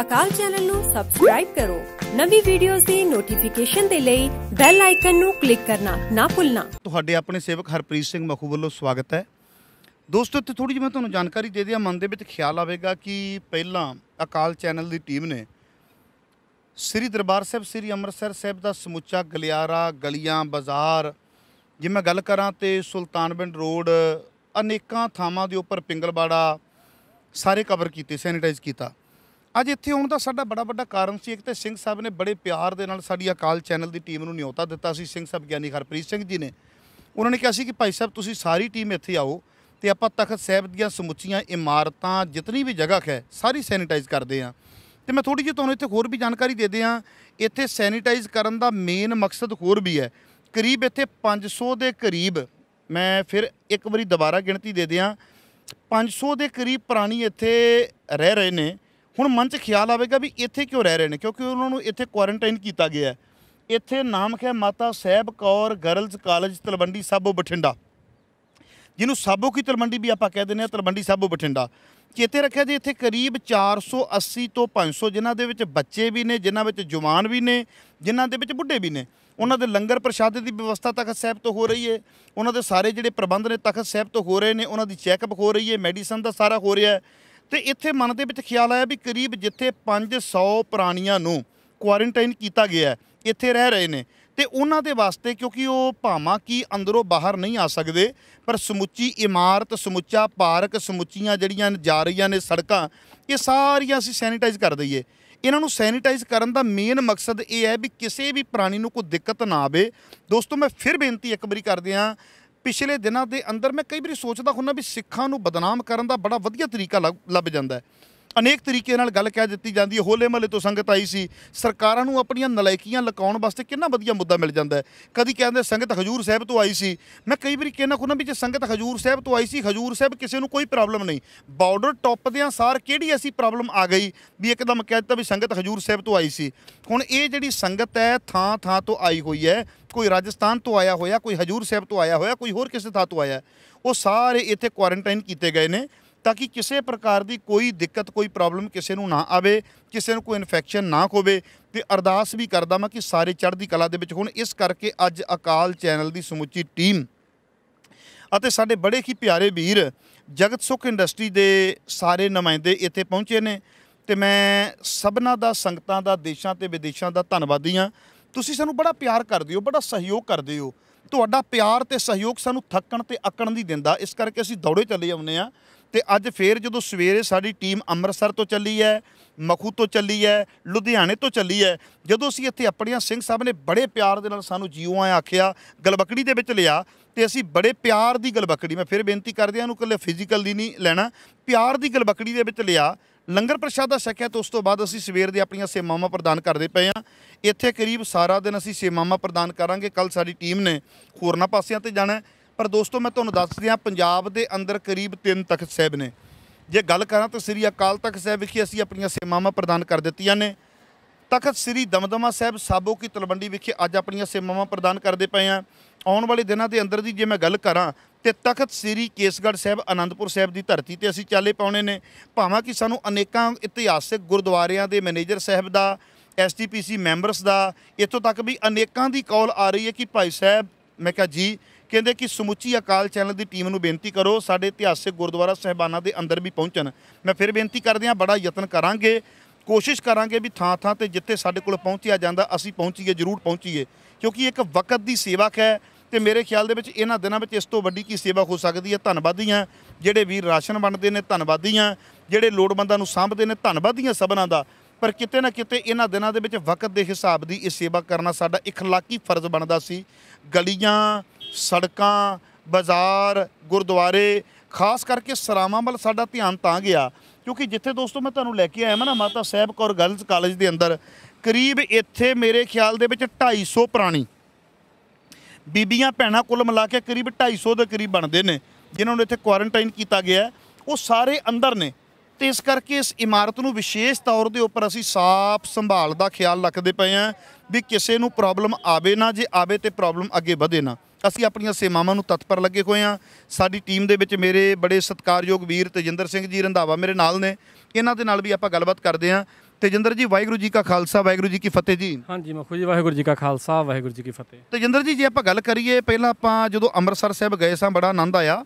ਅਕਾਲ channel ਨੂੰ subscribe ਕਰੋ ਨਵੀਂ ਵੀਡੀਓਜ਼ ਦੀ ਨੋਟੀਫਿਕੇਸ਼ਨ ਦੇ ਲਈ ਬੈਲ ਆਈਕਨ ਨੂੰ ਕਲਿੱਕ ਕਰਨਾ ਨਾ ਭੁੱਲਣਾ ਤੁਹਾਡੇ ਆਪਣੇ ਸੇਵਕ ਹਰਪ੍ਰੀਤ ਸਿੰਘ ਮਖੂ ਵੱਲੋਂ ਸਵਾਗਤ ਹੈ ਦੋਸਤੋ ਇੱਥੇ ਥੋੜੀ ਜਿਹੀ ਮੈਂ ਤੁਹਾਨੂੰ ਜਾਣਕਾਰੀ ਦੇ ਦਿਆਂ ਮਨ ਦੇ ਵਿੱਚ ਖਿਆਲ ਆਵੇਗਾ ਕਿ ਪਹਿਲਾਂ ਅਕਾਲ ਚੈਨਲ ਦੀ ਟੀਮ ਨੇ ਸ੍ਰੀ ਦਰਬਾਰ ਸਾਹਿਬ ਸ੍ਰੀ ਅੰਮ੍ਰਿਤਸਰ ਸਾਹਿਬ ਦਾ ਸਮੁੱਚਾ ਗਲਿਆਰਾ ਗਲੀਆਂ ਬਾਜ਼ਾਰ ਜੇ ਮੈਂ ਗੱਲ ਕਰਾਂ ਤੇ ਸੁਲਤਾਨਬਿੰਦ ਰੋਡ ਅਨੇਕਾਂ ਥਾਵਾਂ ਦੇ ਉੱਪਰ ਪਿੰਗਲਵਾੜਾ ਸਾਰੇ ਕਵਰ ਕੀਤੇ ਸੈਨੀਟਾਈਜ਼ ਕੀਤਾ ਅੱਜ ਇੱਥੇ ਹੋਣ ਦਾ ਸਾਡਾ ਬੜਾ ਵੱਡਾ ਕਾਰਨ ਸੀ ਇੱਕ ਤੇ ਸਿੰਘ ਸਾਹਿਬ ਨੇ ਬੜੇ ਪਿਆਰ ਦੇ ਨਾਲ ਸਾਡੀ ਅਕਾਲ ਚੈਨਲ ਦੀ ਟੀਮ ਨੂੰ ਨਿਯੋਤਾ ਦਿੱਤਾ ਸੀ ਸਿੰਘ ਸਾਹਿਬ ਗਿਆਨੀ ਹਰਪ੍ਰੀਤ ਸਿੰਘ ਜੀ ਨੇ ਉਹਨਾਂ ਨੇ ਕਿਹਾ ਸੀ ਕਿ ਭਾਈ ਸਾਹਿਬ ਤੁਸੀਂ ਸਾਰੀ ਟੀਮ ਇੱਥੇ ਆਓ ਤੇ ਆਪਾਂ ਤਖਤ ਸਾਹਿਬ ਦੀਆਂ ਸਮੁੱਚੀਆਂ ਇਮਾਰਤਾਂ ਜਿਤਨੀ ਵੀ ਜਗ੍ਹਾ ਹੈ ਸਾਰੀ ਸੈਨੀਟਾਈਜ਼ ਕਰਦੇ ਆ ਤੇ ਮੈਂ ਥੋੜੀ ਜਿਹੀ ਤੁਹਾਨੂੰ ਇੱਥੇ ਹੋਰ ਵੀ ਜਾਣਕਾਰੀ ਦੇ ਦਿਆਂ ਇੱਥੇ ਸੈਨੀਟਾਈਜ਼ ਕਰਨ ਦਾ ਮੇਨ ਮਕਸਦ ਹੋਰ ਵੀ ਹੈ ਕਰੀਬ ਇੱਥੇ 500 ਦੇ ਕਰੀਬ ਮੈਂ ਫਿਰ ਇੱਕ ਵਾਰੀ ਦੁਬਾਰਾ ਗਿਣਤੀ ਦੇ ਦਿਆਂ 500 ਦੇ ਕਰੀਬ ਪ੍ਰਾਣੀ ਇੱਥੇ ਰਹਿ ਰਹੇ ਨੇ ਹੁਣ ਮਨ 'ਚ ਖਿਆਲ ਆਵੇਗਾ ਵੀ ਇੱਥੇ ਕਿਉਂ ਰਹਿ ਰਹੇ ਨੇ ਕਿਉਂਕਿ ਉਹਨਾਂ ਨੂੰ ਇੱਥੇ ਕੁਆਰੰਟਾਈਨ ਕੀਤਾ ਗਿਆ ਇੱਥੇ ਨਾਮ ਹੈ ਮਾਤਾ ਸਹਿਬ ਕੌਰ ਗਰਲਜ਼ ਕਾਲਜ ਤਲਵੰਡੀ ਸਾਬੋ ਬਠਿੰਡਾ ਜਿਹਨੂੰ ਸਾਬੋ ਕੀ ਤਲਵੰਡੀ ਵੀ ਆਪਾਂ ਕਹਿ ਦਿੰਦੇ ਆ ਤਲਵੰਡੀ ਸਾਬੋ ਬਠਿੰਡਾ ਚੇਤੇ ਰੱਖਿਆ ਜੀ ਇੱਥੇ ਕਰੀਬ 480 ਤੋਂ 500 ਜਿਨ੍ਹਾਂ ਦੇ ਵਿੱਚ ਬੱਚੇ ਵੀ ਨੇ ਜਿਨ੍ਹਾਂ ਵਿੱਚ ਜਵਾਨ ਵੀ ਨੇ ਜਿਨ੍ਹਾਂ ਦੇ ਵਿੱਚ ਬੁੱਢੇ ਵੀ ਨੇ ਉਹਨਾਂ ਦੇ ਲੰਗਰ ਪ੍ਰਸ਼ਾਦ ਦੀ ਵਿਵਸਥਾ ਤਖਤ ਸਾਹਿਬ ਤੋਂ ਹੋ ਰਹੀ ਹੈ ਉਹਨਾਂ ਦੇ ਸਾਰੇ ਜਿਹੜੇ ਪ੍ਰਬੰਧ ਨੇ ਤਖਤ ਸਾਹਿਬ ਤੋਂ ਹੋ ਰਹੇ ਨੇ ਉਹਨਾਂ ਦੀ ਚੈੱਕਅਪ ਹੋ ਰਹੀ ਹੈ ਮੈਡੀਸਨ ਦਾ ਸਾਰਾ ਹੋ ਰਿਹਾ ਹੈ ਤੇ ਇੱਥੇ ਮਨ ਦੇ ਵਿੱਚ ਖਿਆਲ ਆਇਆ ਵੀ ਕਰੀਬ ਜਿੱਥੇ 500 ਪ੍ਰਾਣੀਆਂ ਨੂੰ ਕੁਆਰੰਟਾਈਨ ਕੀਤਾ ਗਿਆ ਇੱਥੇ ਰਹਿ ਰਹੇ ਨੇ ਤੇ ਉਹਨਾਂ ਦੇ ਵਾਸਤੇ ਕਿਉਂਕਿ ਉਹ ਭਾਵਾਂ ਕੀ ਅੰਦਰੋਂ ਬਾਹਰ ਨਹੀਂ ਆ ਸਕਦੇ ਪਰ ਸਮੁੱਚੀ ਇਮਾਰਤ ਸਮੁੱਚਾ ਪਾਰਕ ਸਮੁੱਚੀਆਂ ਜਿਹੜੀਆਂ ਜਾ ਰਹੀਆਂ ਨੇ ਸੜਕਾਂ ਇਹ ਸਾਰੀਆਂ ਅਸੀਂ ਸੈਨੀਟਾਈਜ਼ ਕਰ ਦਈਏ ਇਹਨਾਂ ਨੂੰ ਸੈਨੀਟਾਈਜ਼ ਕਰਨ ਦਾ ਮੇਨ ਮਕਸਦ ਇਹ ਹੈ ਵੀ ਕਿਸੇ ਵੀ ਪ੍ਰਾਣੀ ਨੂੰ ਕੋਈ ਦਿੱਕਤ ਨਾ ਆਵੇ ਦੋਸਤੋ ਮੈਂ ਫਿਰ ਬੇਨਤੀ ਇੱਕ ਵਾਰੀ ਕਰਦੇ ਆਂ ਪਿਛਲੇ ਦਿਨਾਂ ਦੇ ਅੰਦਰ ਮੈਂ ਕਈ ਵਾਰੀ ਸੋਚਦਾ ਹੁੰਨਾ ਵੀ ਸਿੱਖਾਂ ਨੂੰ ਬਦਨਾਮ ਕਰਨ ਦਾ ਬੜਾ ਵਧੀਆ ਤਰੀਕਾ ਲੱਭ ਜਾਂਦਾ ਹੈ ਅਨੇਕ ਤਰੀਕੇ ਨਾਲ ਗੱਲ ਕਹਿ ਦਿੱਤੀ ਜਾਂਦੀ ਹੈ ਹੋਲੇ ਮਹੱਲੇ ਤੋਂ ਸੰਗਤ ਆਈ ਸੀ ਸਰਕਾਰਾਂ ਨੂੰ ਆਪਣੀਆਂ ਨਲਾਇਕੀਆਂ ਲਕਾਉਣ ਵਾਸਤੇ ਕਿੰਨਾ ਵਧੀਆ ਮੁੱਦਾ ਮਿਲ ਜਾਂਦਾ ਹੈ ਕਦੀ ਕਹਿੰਦੇ ਸੰਗਤ ਹਜੂਰ ਸਾਹਿਬ ਤੋਂ ਆਈ ਸੀ ਮੈਂ ਕਈ ਵਾਰੀ ਕਹਿਣਾ ਖੁਨਾ ਵੀ ਜੇ ਸੰਗਤ ਹਜੂਰ ਸਾਹਿਬ ਤੋਂ ਆਈ ਸੀ ਹਜੂਰ ਸਾਹਿਬ ਕਿਸੇ ਨੂੰ ਕੋਈ ਪ੍ਰੋਬਲਮ ਨਹੀਂ ਬਾਰਡਰ ਟੱਪਦਿਆਂ ਸਾਰ ਕਿਹੜੀ ਐਸੀ ਪ੍ਰੋਬਲਮ ਆ ਗਈ ਵੀ ਇੱਕਦਮ ਕਹਿ ਦਿੱਤਾ ਵੀ ਸੰਗਤ ਹਜੂਰ ਸਾਹਿਬ ਤੋਂ ਆਈ ਸੀ ਹੁਣ ਇਹ ਜਿਹੜੀ ਸੰਗਤ ਹੈ ਥਾਂ ਥਾਂ ਤੋਂ ਆਈ ਹੋਈ ਹੈ ਕੋਈ ਰਾਜਸਥਾਨ ਤੋਂ ਆਇਆ ਹੋਇਆ ਕੋਈ ਹਜੂਰ ਸਾਹਿਬ ਤੋਂ ਆਇਆ ਹੋਇਆ ਕੋਈ ਹੋਰ ਕਿਸੇ ਥਾਂ ਤੋਂ ਆਇਆ ਉਹ ਸਾਰੇ ਇੱਥੇ ਕੁਆਰੰਟਾਈਨ ਕੀਤੇ ਗਏ ਨੇ ਤਾਂ ਕਿ ਕਿਸੇ ਪ੍ਰਕਾਰ ਦੀ ਕੋਈ ਦਿੱਕਤ ਕੋਈ ਪ੍ਰੋਬਲਮ ਕਿਸੇ ਨੂੰ ਨਾ ਆਵੇ ਕਿਸੇ ਨੂੰ ਕੋਈ ਇਨਫੈਕਸ਼ਨ ਨਾ ਹੋਵੇ ਤੇ ਅਰਦਾਸ ਵੀ ਕਰਦਾ ਮੈਂ ਕਿ ਸਾਰੇ ਚੜ੍ਹਦੀ ਕਲਾ ਦੇ ਵਿੱਚ ਹੁਣ ਇਸ ਕਰਕੇ ਅੱਜ ਅਕਾਲ ਚੈਨਲ ਦੀ ਸਮੁੱਚੀ ਟੀਮ ਅਤੇ ਸਾਡੇ ਬੜੇ ਹੀ ਪਿਆਰੇ ਵੀਰ ਜਗਤ ਸੁਖ ਇੰਡਸਟਰੀ ਦੇ ਸਾਰੇ ਨੁਮਾਇੰਦੇ ਇੱਥੇ ਪਹੁੰਚੇ ਨੇ ਤੇ ਮੈਂ ਸਭਨਾ ਦਾ ਸੰਗਤਾਂ ਦਾ ਦੇਸ਼ਾਂ ਤੇ ਵਿਦੇਸ਼ਾਂ ਦਾ ਧੰਨਵਾਦੀ ਹਾਂ ਤੁਸੀਂ ਸਾਨੂੰ ਬੜਾ ਪਿਆਰ ਕਰਦੇ ਹੋ ਬੜਾ ਸਹਿਯੋਗ ਕਰਦੇ ਹੋ ਤੁਹਾਡਾ ਪਿਆਰ ਤੇ ਸਹਿਯੋਗ ਸਾਨੂੰ ਥੱਕਣ ਤੇ ਅਕਣ ਦੀ ਦਿੰਦਾ ਇਸ ਕਰਕੇ ਅਸੀਂ ਦੌੜੇ ਚੱਲੇ ਆਉਂਦੇ ਆ ਤੇ ਅੱਜ ਫੇਰ ਜਦੋਂ ਸਵੇਰੇ ਸਾਡੀ ਟੀਮ ਅੰਮ੍ਰਿਤਸਰ ਤੋਂ ਚੱਲੀ ਹੈ ਮਖੂ ਤੋਂ ਚੱਲੀ ਹੈ ਲੁਧਿਆਣੇ ਤੋਂ ਚੱਲੀ ਹੈ ਜਦੋਂ ਅਸੀਂ ਇੱਥੇ ਆਪਣੀਆਂ ਸਿੰਘ ਸਾਹਿਬ ਨੇ ਬੜੇ ਪਿਆਰ ਦੇ ਨਾਲ ਸਾਨੂੰ ਜੀਓ ਆਇਆ ਆਖਿਆ ਗਲਬਕੜੀ ਦੇ ਵਿੱਚ ਲਿਆ ਤੇ ਅਸੀਂ ਬੜੇ ਪਿਆਰ ਦੀ ਗਲਬਕੜੀ ਮੈਂ ਫੇਰ ਬੇਨਤੀ ਕਰਦੇ ਆ ਨੂੰ ਕੱਲੇ ਫਿਜ਼ੀਕਲ ਦੀ ਨਹੀਂ ਲੈਣਾ ਪਿਆਰ ਦੀ ਗਲਬਕੜੀ ਦੇ ਵਿੱਚ ਲਿਆ ਲੰਗਰ ਪ੍ਰਸ਼ਾਦ ਦਾ ਛਕਿਆ ਤੋਂ ਉਸ ਤੋਂ ਬਾਅਦ ਅਸੀਂ ਸਵੇਰ ਦੇ ਆਪਣੀਆਂ ਸੇਵਾਵਾਂ ਪ੍ਰਦਾਨ ਕਰਦੇ ਪਏ ਆ ਇੱਥੇ ਕਰੀਬ ਸਾਰਾ ਦਿਨ ਅਸੀਂ ਸੇਵਾਵਾਂ ਪ੍ਰਦਾਨ ਕਰਾਂਗੇ ਕੱਲ ਸਾਡੀ ਟੀਮ ਨੇ ਹੋਰਨਾਂ ਪਾਸਿਆਂ ਤੇ ਜਾਣਾ ਪਰ ਦੋਸਤੋ ਮੈਂ ਤੁਹਾਨੂੰ ਦੱਸ ਦਿਆਂ ਪੰਜਾਬ ਦੇ ਅੰਦਰ ਕਰੀਬ 3 ਤਖਤ ਸਾਹਿਬ ਨੇ ਜੇ ਗੱਲ ਕਰਾਂ ਤਾਂ ਸ੍ਰੀ ਅਕਾਲ ਤਖਤ ਸਾਹਿਬ ਵਿਖੇ ਅਸੀਂ ਆਪਣੀਆਂ ਸੇਵਾਵਾਂ ਪ੍ਰਦਾਨ ਕਰ ਦਿੱਤੀਆਂ ਨੇ ਤਖਤ ਸ੍ਰੀ ਦਮਦਮਾ ਸਾਹਿਬ ਸਾਬੋ ਕੀ ਤਲਵੰਡੀ ਵਿਖੇ ਅੱਜ ਆਪਣੀਆਂ ਸੇਵਾਵਾਂ ਪ੍ਰਦਾਨ ਕਰਦੇ ਪਏ ਆ ਆਉਣ ਵਾਲੇ ਦਿਨਾਂ ਦੇ ਅੰਦਰ ਦੀ ਜੇ ਮੈਂ ਗੱਲ ਕਰਾਂ ਤੇ ਤਖਤ ਸ੍ਰੀ ਕੇਸਗੜ੍ਹ ਸਾਹਿਬ ਆਨੰਦਪੁਰ ਸਾਹਿਬ ਦੀ ਧਰਤੀ ਤੇ ਅਸੀਂ ਚਾਲੇ ਪਾਉਣੇ ਨੇ ਭਾਵਾਂ ਕਿ ਸਾਨੂੰ ਅਨੇਕਾਂ ਇਤਿਹਾਸਿਕ ਗੁਰਦੁਆਰਿਆਂ ਦੇ ਮੈਨੇਜਰ ਸਾਹਿਬ ਦਾ ਐਸਟੀਪੀਸੀ ਮੈਂਬਰਸ ਦਾ ਇੱਥੋਂ ਤੱਕ ਵੀ ਅਨੇਕਾਂ ਦੀ ਕਾਲ ਆ ਰਹੀ ਹੈ ਕਿ ਭਾਈ ਸਾਹਿਬ ਮੈਂ ਕਿਹਾ ਜੀ ਕਹਿੰਦੇ ਕਿ ਸਮੁੱਚੀ ਅਕਾਲ ਚੈਨਲ ਦੀ ਟੀਮ ਨੂੰ ਬੇਨਤੀ ਕਰੋ ਸਾਡੇ ਇਤਿਹਾਸਿਕ ਗੁਰਦੁਆਰਾ ਸਹਿਬਾਨਾਂ ਦੇ ਅੰਦਰ ਵੀ ਪਹੁੰਚਣ ਮੈਂ ਫਿਰ ਬੇਨਤੀ ਕਰਦੇ ਬੜਾ ਯਤਨ ਕਰਾਂਗੇ ਕੋਸ਼ਿਸ਼ ਕਰਾਂਗੇ ਵੀ ਥਾਂ ਥਾਂ ਤੇ ਜਿੱਥੇ ਸਾਡੇ ਕੋਲ ਪਹੁੰਚਿਆ ਜਾਂਦਾ ਅਸੀਂ ਪਹੁੰਚੀਏ ਜ਼ਰੂਰ ਪਹੁੰਚੀਏ ਕਿਉਂਕਿ ਇੱਕ ਵਕਤ ਦੀ ਸੇਵਾ ਹੈ ਤੇ ਮੇਰੇ ਖਿਆਲ ਦੇ ਵਿੱਚ ਇਹਨਾਂ ਦਿਨਾਂ ਵਿੱਚ ਇਸ ਤੋਂ ਵੱਡੀ ਕੀ ਸੇਵਾ ਹੋ ਸਕਦੀ ਹੈ ਧੰਨਵਾਦੀਆਂ ਜਿਹੜੇ ਵੀਰ ਰਾਸ਼ਨ ਵੰਡਦੇ ਨੇ ਧੰਨਵਾਦੀਆਂ ਜਿਹੜੇ ਲੋੜਵੰਦਾਂ ਨੂੰ ਸਾਂਭਦੇ ਨੇ ਧੰਨਵਾਦੀਆਂ ਸਭਨਾਂ ਦਾ ਪਰ ਕਿਤੇ ਨਾ ਕਿਤੇ ਇਹਨਾਂ ਦਿਨਾਂ ਦੇ ਵਿੱਚ ਵਕਤ ਦੇ ਹਿਸਾਬ ਦੀ ਇਹ ਸੇਵਾ ਕਰਨਾ ਸਾਡਾ ਇਖਲਾਕੀ ਫਰਜ਼ ਬਣਦਾ ਸੀ ਗਲੀਆਂ ਸੜਕਾਂ ਬਾਜ਼ਾਰ ਗੁਰਦੁਆਰੇ ਖਾਸ ਕਰਕੇ ਸਰਾਵਾਂ ਵੱਲ ਸਾਡਾ ਧਿਆਨ ਤਾਂ ਗਿਆ ਕਿਉਂਕਿ ਜਿੱਥੇ ਦੋਸਤੋ ਮੈਂ ਤੁਹਾਨੂੰ ਲੈ ਕੇ ਆਇਆ ਮੈਂ ਨਾ ਮਾਤਾ ਸਾਹਿਬ ਕੌਰ ਗਰਲਜ਼ ਕਾਲਜ ਦੇ ਅੰਦਰ ਕਰੀਬ ਇੱਥੇ ਮੇਰੇ ਖਿਆਲ ਦੇ ਵਿੱਚ 250 ਪੁਰਾਣੀ ਬੀਬੀਆਂ ਭੈਣਾਂ ਕੁੱਲ ਮਿਲਾ ਕੇ ਕਰੀਬ 250 ਦੇ ਕਰੀਬ ਬਣਦੇ ਨੇ ਜਿਨ੍ਹਾਂ ਨੂੰ ਇੱਥੇ ਕੁਆਰੰਟਾਈਨ ਕੀਤਾ ਗਿਆ ਉਹ ਸਾਰੇ ਅੰਦਰ ਨੇ ਤੇ ਇਸ ਕਰਕੇ ਇਸ ਇਮਾਰਤ ਨੂੰ ਵਿਸ਼ੇਸ਼ ਤੌਰ ਦੇ ਉੱਪਰ ਅਸੀਂ ਸਾਫ਼ ਸੰਭਾਲ ਦਾ ਖਿਆਲ ਰੱਖਦੇ ਪਏ ਆਂ ਵੀ ਕਿਸੇ ਨੂੰ ਪ੍ਰੋਬਲਮ ਆਵੇ ਨਾ ਜੇ ਆਵੇ ਤੇ ਪ੍ਰੋਬਲਮ ਅੱਗੇ ਵਧੇ ਨਾ ਅਸੀਂ ਆਪਣੀਆਂ ਸੇਵਾਵਾਂ ਨੂੰ ਤਤਪਰ ਲੱਗੇ ਹੋਏ ਆ ਸਾਡੀ ਟੀਮ ਦੇ ਵਿੱਚ ਮੇਰੇ ਬੜੇ ਸਤਿਕਾਰਯੋਗ ਵੀਰ ਤੇਜਿੰਦਰ ਸਿੰਘ ਜੀ ਰੰਧਾਵਾ ਮੇਰੇ ਨਾਲ ਨੇ ਇਹਨਾਂ ਦੇ ਨਾਲ ਵੀ ਆਪਾਂ ਗੱਲਬਾਤ ਕਰਦੇ ਆ ਤੇਜਿੰਦਰ ਜੀ ਵਾਹਿਗੁਰੂ ਜੀ ਕਾ ਖਾਲਸਾ ਵਾਹਿਗੁਰੂ ਜੀ ਕੀ ਫਤਿਹ ਜੀ ਹਾਂਜੀ ਮਖੂ ਜੀ ਵਾਹਿਗੁਰੂ ਜੀ ਕਾ ਖਾਲਸਾ ਵਾਹਿਗੁਰੂ ਜੀ ਕੀ ਫਤਿਹ ਤੇਜਿੰਦਰ ਜੀ ਜੇ ਆਪਾਂ ਗੱਲ ਕਰੀਏ ਪਹਿਲਾਂ ਆਪਾਂ ਜਦੋਂ ਅੰਮ੍ਰਿਤਸਰ ਸਾਹਿਬ ਗਏ ਸਾਂ ਬੜਾ ਆਨੰਦ ਆਇਆ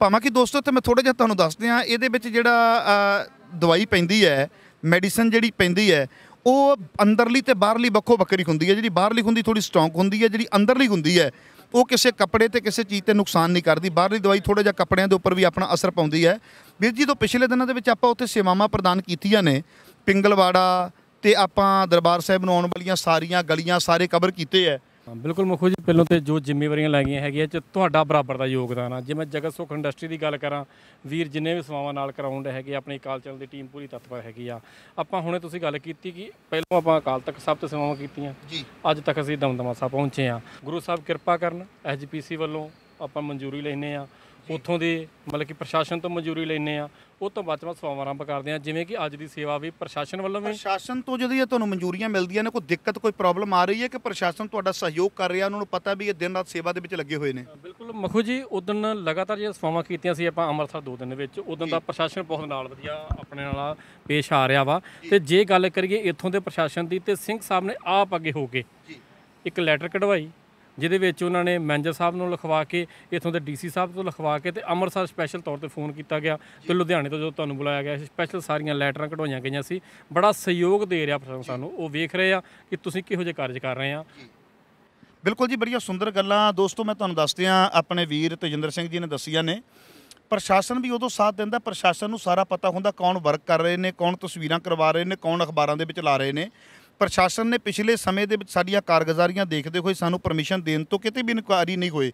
ਭਾਵੇਂ ਕਿ ਦੋਸਤੋ ਤੇ ਮੈਂ ਥੋੜਾ ਜਿਹਾ ਤੁਹਾਨੂੰ ਦੱਸਦੇ ਆ ਇਹਦੇ ਵਿੱਚ ਜਿਹੜਾ ਦਵਾਈ ਪੈਂਦੀ ਹੈ ਮੈਡੀਸਨ ਜਿਹੜੀ ਪੈਂਦੀ ਹੈ ਉਹ ਅੰਦਰਲੀ ਤੇ ਬਾਹਰਲੀ ਵੱਖੋ ਵੱਖਰੀ ਹੁੰਦੀ ਹੈ ਜਿਹੜੀ ਬਾਹਰਲੀ ਹੁੰਦੀ ਥੋੜੀ ਸਟਰੋਂਗ ਹੁੰਦੀ ਹੈ ਜਿਹੜੀ ਅੰਦਰਲੀ ਹੁੰਦੀ ਹੈ ਉਹ ਕਿਸੇ ਕੱਪੜੇ ਤੇ ਕਿਸੇ ਚੀਜ਼ ਤੇ ਨੁਕਸਾਨ ਨਹੀਂ ਕਰਦੀ ਬਾਹਰਲੀ ਦਵਾਈ ਥੋੜਾ ਜਿਹਾ ਕੱਪੜਿਆਂ ਦੇ ਉੱਪਰ ਵੀ ਆਪਣਾ ਅਸਰ ਪਾਉਂਦੀ ਹੈ ਵੀਰ ਜੀ ਤੋਂ ਪਿਛਲੇ ਦਿਨਾਂ ਦੇ ਵਿੱਚ ਆਪਾਂ ਉੱਥੇ ਸੇਵਾਵਾਂ ਪ੍ਰਦਾਨ ਕੀਤੀਆਂ ਨੇ ਪਿੰਗਲਵਾੜਾ ਤੇ ਆਪਾਂ ਦਰਬਾਰ ਸਾਹਿਬ ਨੂੰ ਆਉਣ ਵਾਲੀਆਂ ਸਾਰੀਆਂ ਗਲੀਆਂ ਸਾਰੇ ਕਵਰ ਕੀਤੇ ਐ ਬਿਲਕੁਲ ਮੁਖੂ ਜੀ ਪਹਿਲਾਂ ਤੇ ਜੋ ਜ਼ਿੰਮੇਵਾਰੀਆਂ ਲੱਗੀਆਂ ਹੈਗੀਆਂ ਚ ਤੁਹਾਡਾ ਬਰਾਬਰ ਦਾ ਯੋਗਦਾਨ ਆ ਜੇ ਮੈਂ ਜਗਤ ਸੁਖ ਇੰਡਸਟਰੀ ਦੀ ਗੱਲ ਕਰਾਂ ਵੀਰ ਜਿੰਨੇ ਵੀ ਸਮਾਵਾਂ ਨਾਲ ਕਰਾਉਂਡ ਹੈਗੇ ਆਪਣੀ ਕਾਲ ਚੈਨਲ ਦੀ ਟੀਮ ਪੂਰੀ ਤਤਪਰ ਹੈਗੀ ਆ ਆਪਾਂ ਹੁਣੇ ਤੁਸੀਂ ਗੱਲ ਕੀਤੀ ਕਿ ਪਹਿਲਾਂ ਆਪਾਂ ਅਕਾਲ ਤੱਕ ਸਭ ਤੇ ਸਮਾਵਾਂ ਕੀਤੀਆਂ ਜੀ ਅੱਜ ਤੱਕ ਅਸੀਂ ਦਮਦਮਾ ਸਾਹਿਬ ਪਹੁੰਚੇ ਆ ਗੁਰੂ ਸਾਹਿਬ ਕਿਰਪਾ ਕਰਨ ਐਜੀਪੀਸੀ ਵੱਲੋਂ ਆਪਾਂ ਮਨਜ਼ੂਰੀ ਲੈਨੇ ਆ ਉੱਥੋਂ ਦੇ ਮਤਲਬ ਕਿ ਪ੍ਰਸ਼ਾਸਨ ਤੋਂ ਮਨਜ਼ੂਰੀ ਲੈਣੇ ਆ ਉਹ ਤੋਂ ਬਾਅਦ ਚ ਸਵਾਵਾਂ ਆਰੰਭ ਕਰਦੇ ਆ ਜਿਵੇਂ ਕਿ ਅੱਜ ਦੀ ਸੇਵਾ ਵੀ ਪ੍ਰਸ਼ਾਸਨ ਵੱਲੋਂ ਵੀ ਪ੍ਰਸ਼ਾਸਨ ਤੋਂ ਜਦੋਂ ਇਹ ਤੁਹਾਨੂੰ ਮਨਜ਼ੂਰੀਆਂ ਮਿਲਦੀਆਂ ਨੇ ਕੋਈ ਦਿੱਕਤ ਕੋਈ ਪ੍ਰੋਬਲਮ ਆ ਰਹੀ ਹੈ ਕਿ ਪ੍ਰਸ਼ਾਸਨ ਤੁਹਾਡਾ ਸਹਿਯੋਗ ਕਰ ਰਿਹਾ ਉਹਨਾਂ ਨੂੰ ਪਤਾ ਵੀ ਇਹ ਦਿਨ ਰਾਤ ਸੇਵਾ ਦੇ ਵਿੱਚ ਲੱਗੇ ਹੋਏ ਨੇ ਬਿਲਕੁਲ ਮਖੂ ਜੀ ਉਦੋਂ ਲਗਾਤਾਰ ਜੇ ਸਵਾਵਾਂ ਕੀਤੀਆਂ ਸੀ ਆਪਾਂ ਅੰਮ੍ਰਿਤਸਰ ਦੋ ਦਿਨ ਦੇ ਵਿੱਚ ਉਦੋਂ ਦਾ ਪ੍ਰਸ਼ਾਸਨ ਬਹੁਤ ਨਾਲ ਵਧੀਆ ਆਪਣੇ ਨਾਲ ਪੇਸ਼ ਆ ਰਿਹਾ ਵਾ ਤੇ ਜੇ ਗੱਲ ਕਰੀਏ ਇੱਥੋਂ ਦੇ ਪ੍ਰਸ਼ਾਸਨ ਦੀ ਤੇ ਸਿੰਘ ਸਾਹਿਬ ਨੇ ਆਪ ਅੱਗੇ ਹੋ ਕੇ ਜੀ ਇੱਕ ਲੈਟਰ ਕਢਵਾਈ ਜਿਹਦੇ ਵਿੱਚ ਉਹਨਾਂ ਨੇ ਮੈਨੇਜਰ ਸਾਹਿਬ ਨੂੰ ਲਿਖਵਾ ਕੇ ਇਥੋਂ ਦੇ ਡੀਸੀ ਸਾਹਿਬ ਤੋਂ ਲਿਖਵਾ ਕੇ ਤੇ ਅੰਮ੍ਰਿਤਸਰ ਸਪੈਸ਼ਲ ਤੌਰ ਤੇ ਫੋਨ ਕੀਤਾ ਗਿਆ ਤੇ ਲੁਧਿਆਣੇ ਤੋਂ ਜਦੋਂ ਤੁਹਾਨੂੰ ਬੁਲਾਇਆ ਗਿਆ ਸਪੈਸ਼ਲ ਸਾਰੀਆਂ ਲੈਟਰਾਂ ਕਢਵਾਈਆਂ ਗਈਆਂ ਸੀ ਬੜਾ ਸਹਿਯੋਗ ਦੇ ਰਿਹਾ ਪ੍ਰਸ਼ੰਸਾ ਸਾਨੂੰ ਉਹ ਵੇਖ ਰਹੇ ਆ ਕਿ ਤੁਸੀਂ ਕਿਹੋ ਜਿਹੇ ਕਾਰਜ ਕਰ ਰਹੇ ਆ ਬਿਲਕੁਲ ਜੀ ਬੜੀਆਂ ਸੁੰਦਰ ਗੱਲਾਂ ਦੋਸਤੋ ਮੈਂ ਤੁਹਾਨੂੰ ਦੱਸਦੇ ਆ ਆਪਣੇ ਵੀਰ ਤੇਜਿੰਦਰ ਸਿੰਘ ਜੀ ਨੇ ਦੱਸੀਆਂ ਨੇ ਪ੍ਰਸ਼ਾਸਨ ਵੀ ਉਦੋਂ ਸਾਥ ਦਿੰਦਾ ਪ੍ਰਸ਼ਾਸਨ ਨੂੰ ਸਾਰਾ ਪਤਾ ਹੁੰਦਾ ਕੌਣ ਵਰਕ ਕਰ ਰਹੇ ਨੇ ਕੌਣ ਤਸਵੀਰਾਂ ਕਰਵਾ ਰਹੇ ਨੇ ਕੌਣ ਅਖਬਾਰਾਂ ਦੇ ਵਿੱਚ ਲਾ ਰਹੇ ਨੇ ਪ੍ਰਸ਼ਾਸਨ ਨੇ ਪਿਛਲੇ ਸਮੇਂ ਦੇ ਵਿੱਚ ਸਾਡੀਆਂ ਕਾਰਗੁਜ਼ਾਰੀਆਂ ਦੇਖਦੇ ਹੋਏ ਸਾਨੂੰ ਪਰਮਿਸ਼ਨ ਦੇਣ ਤੋਂ ਕਿਤੇ ਵੀ ਇਨਕੁਆਰੀ ਨਹੀਂ ਹੋਏ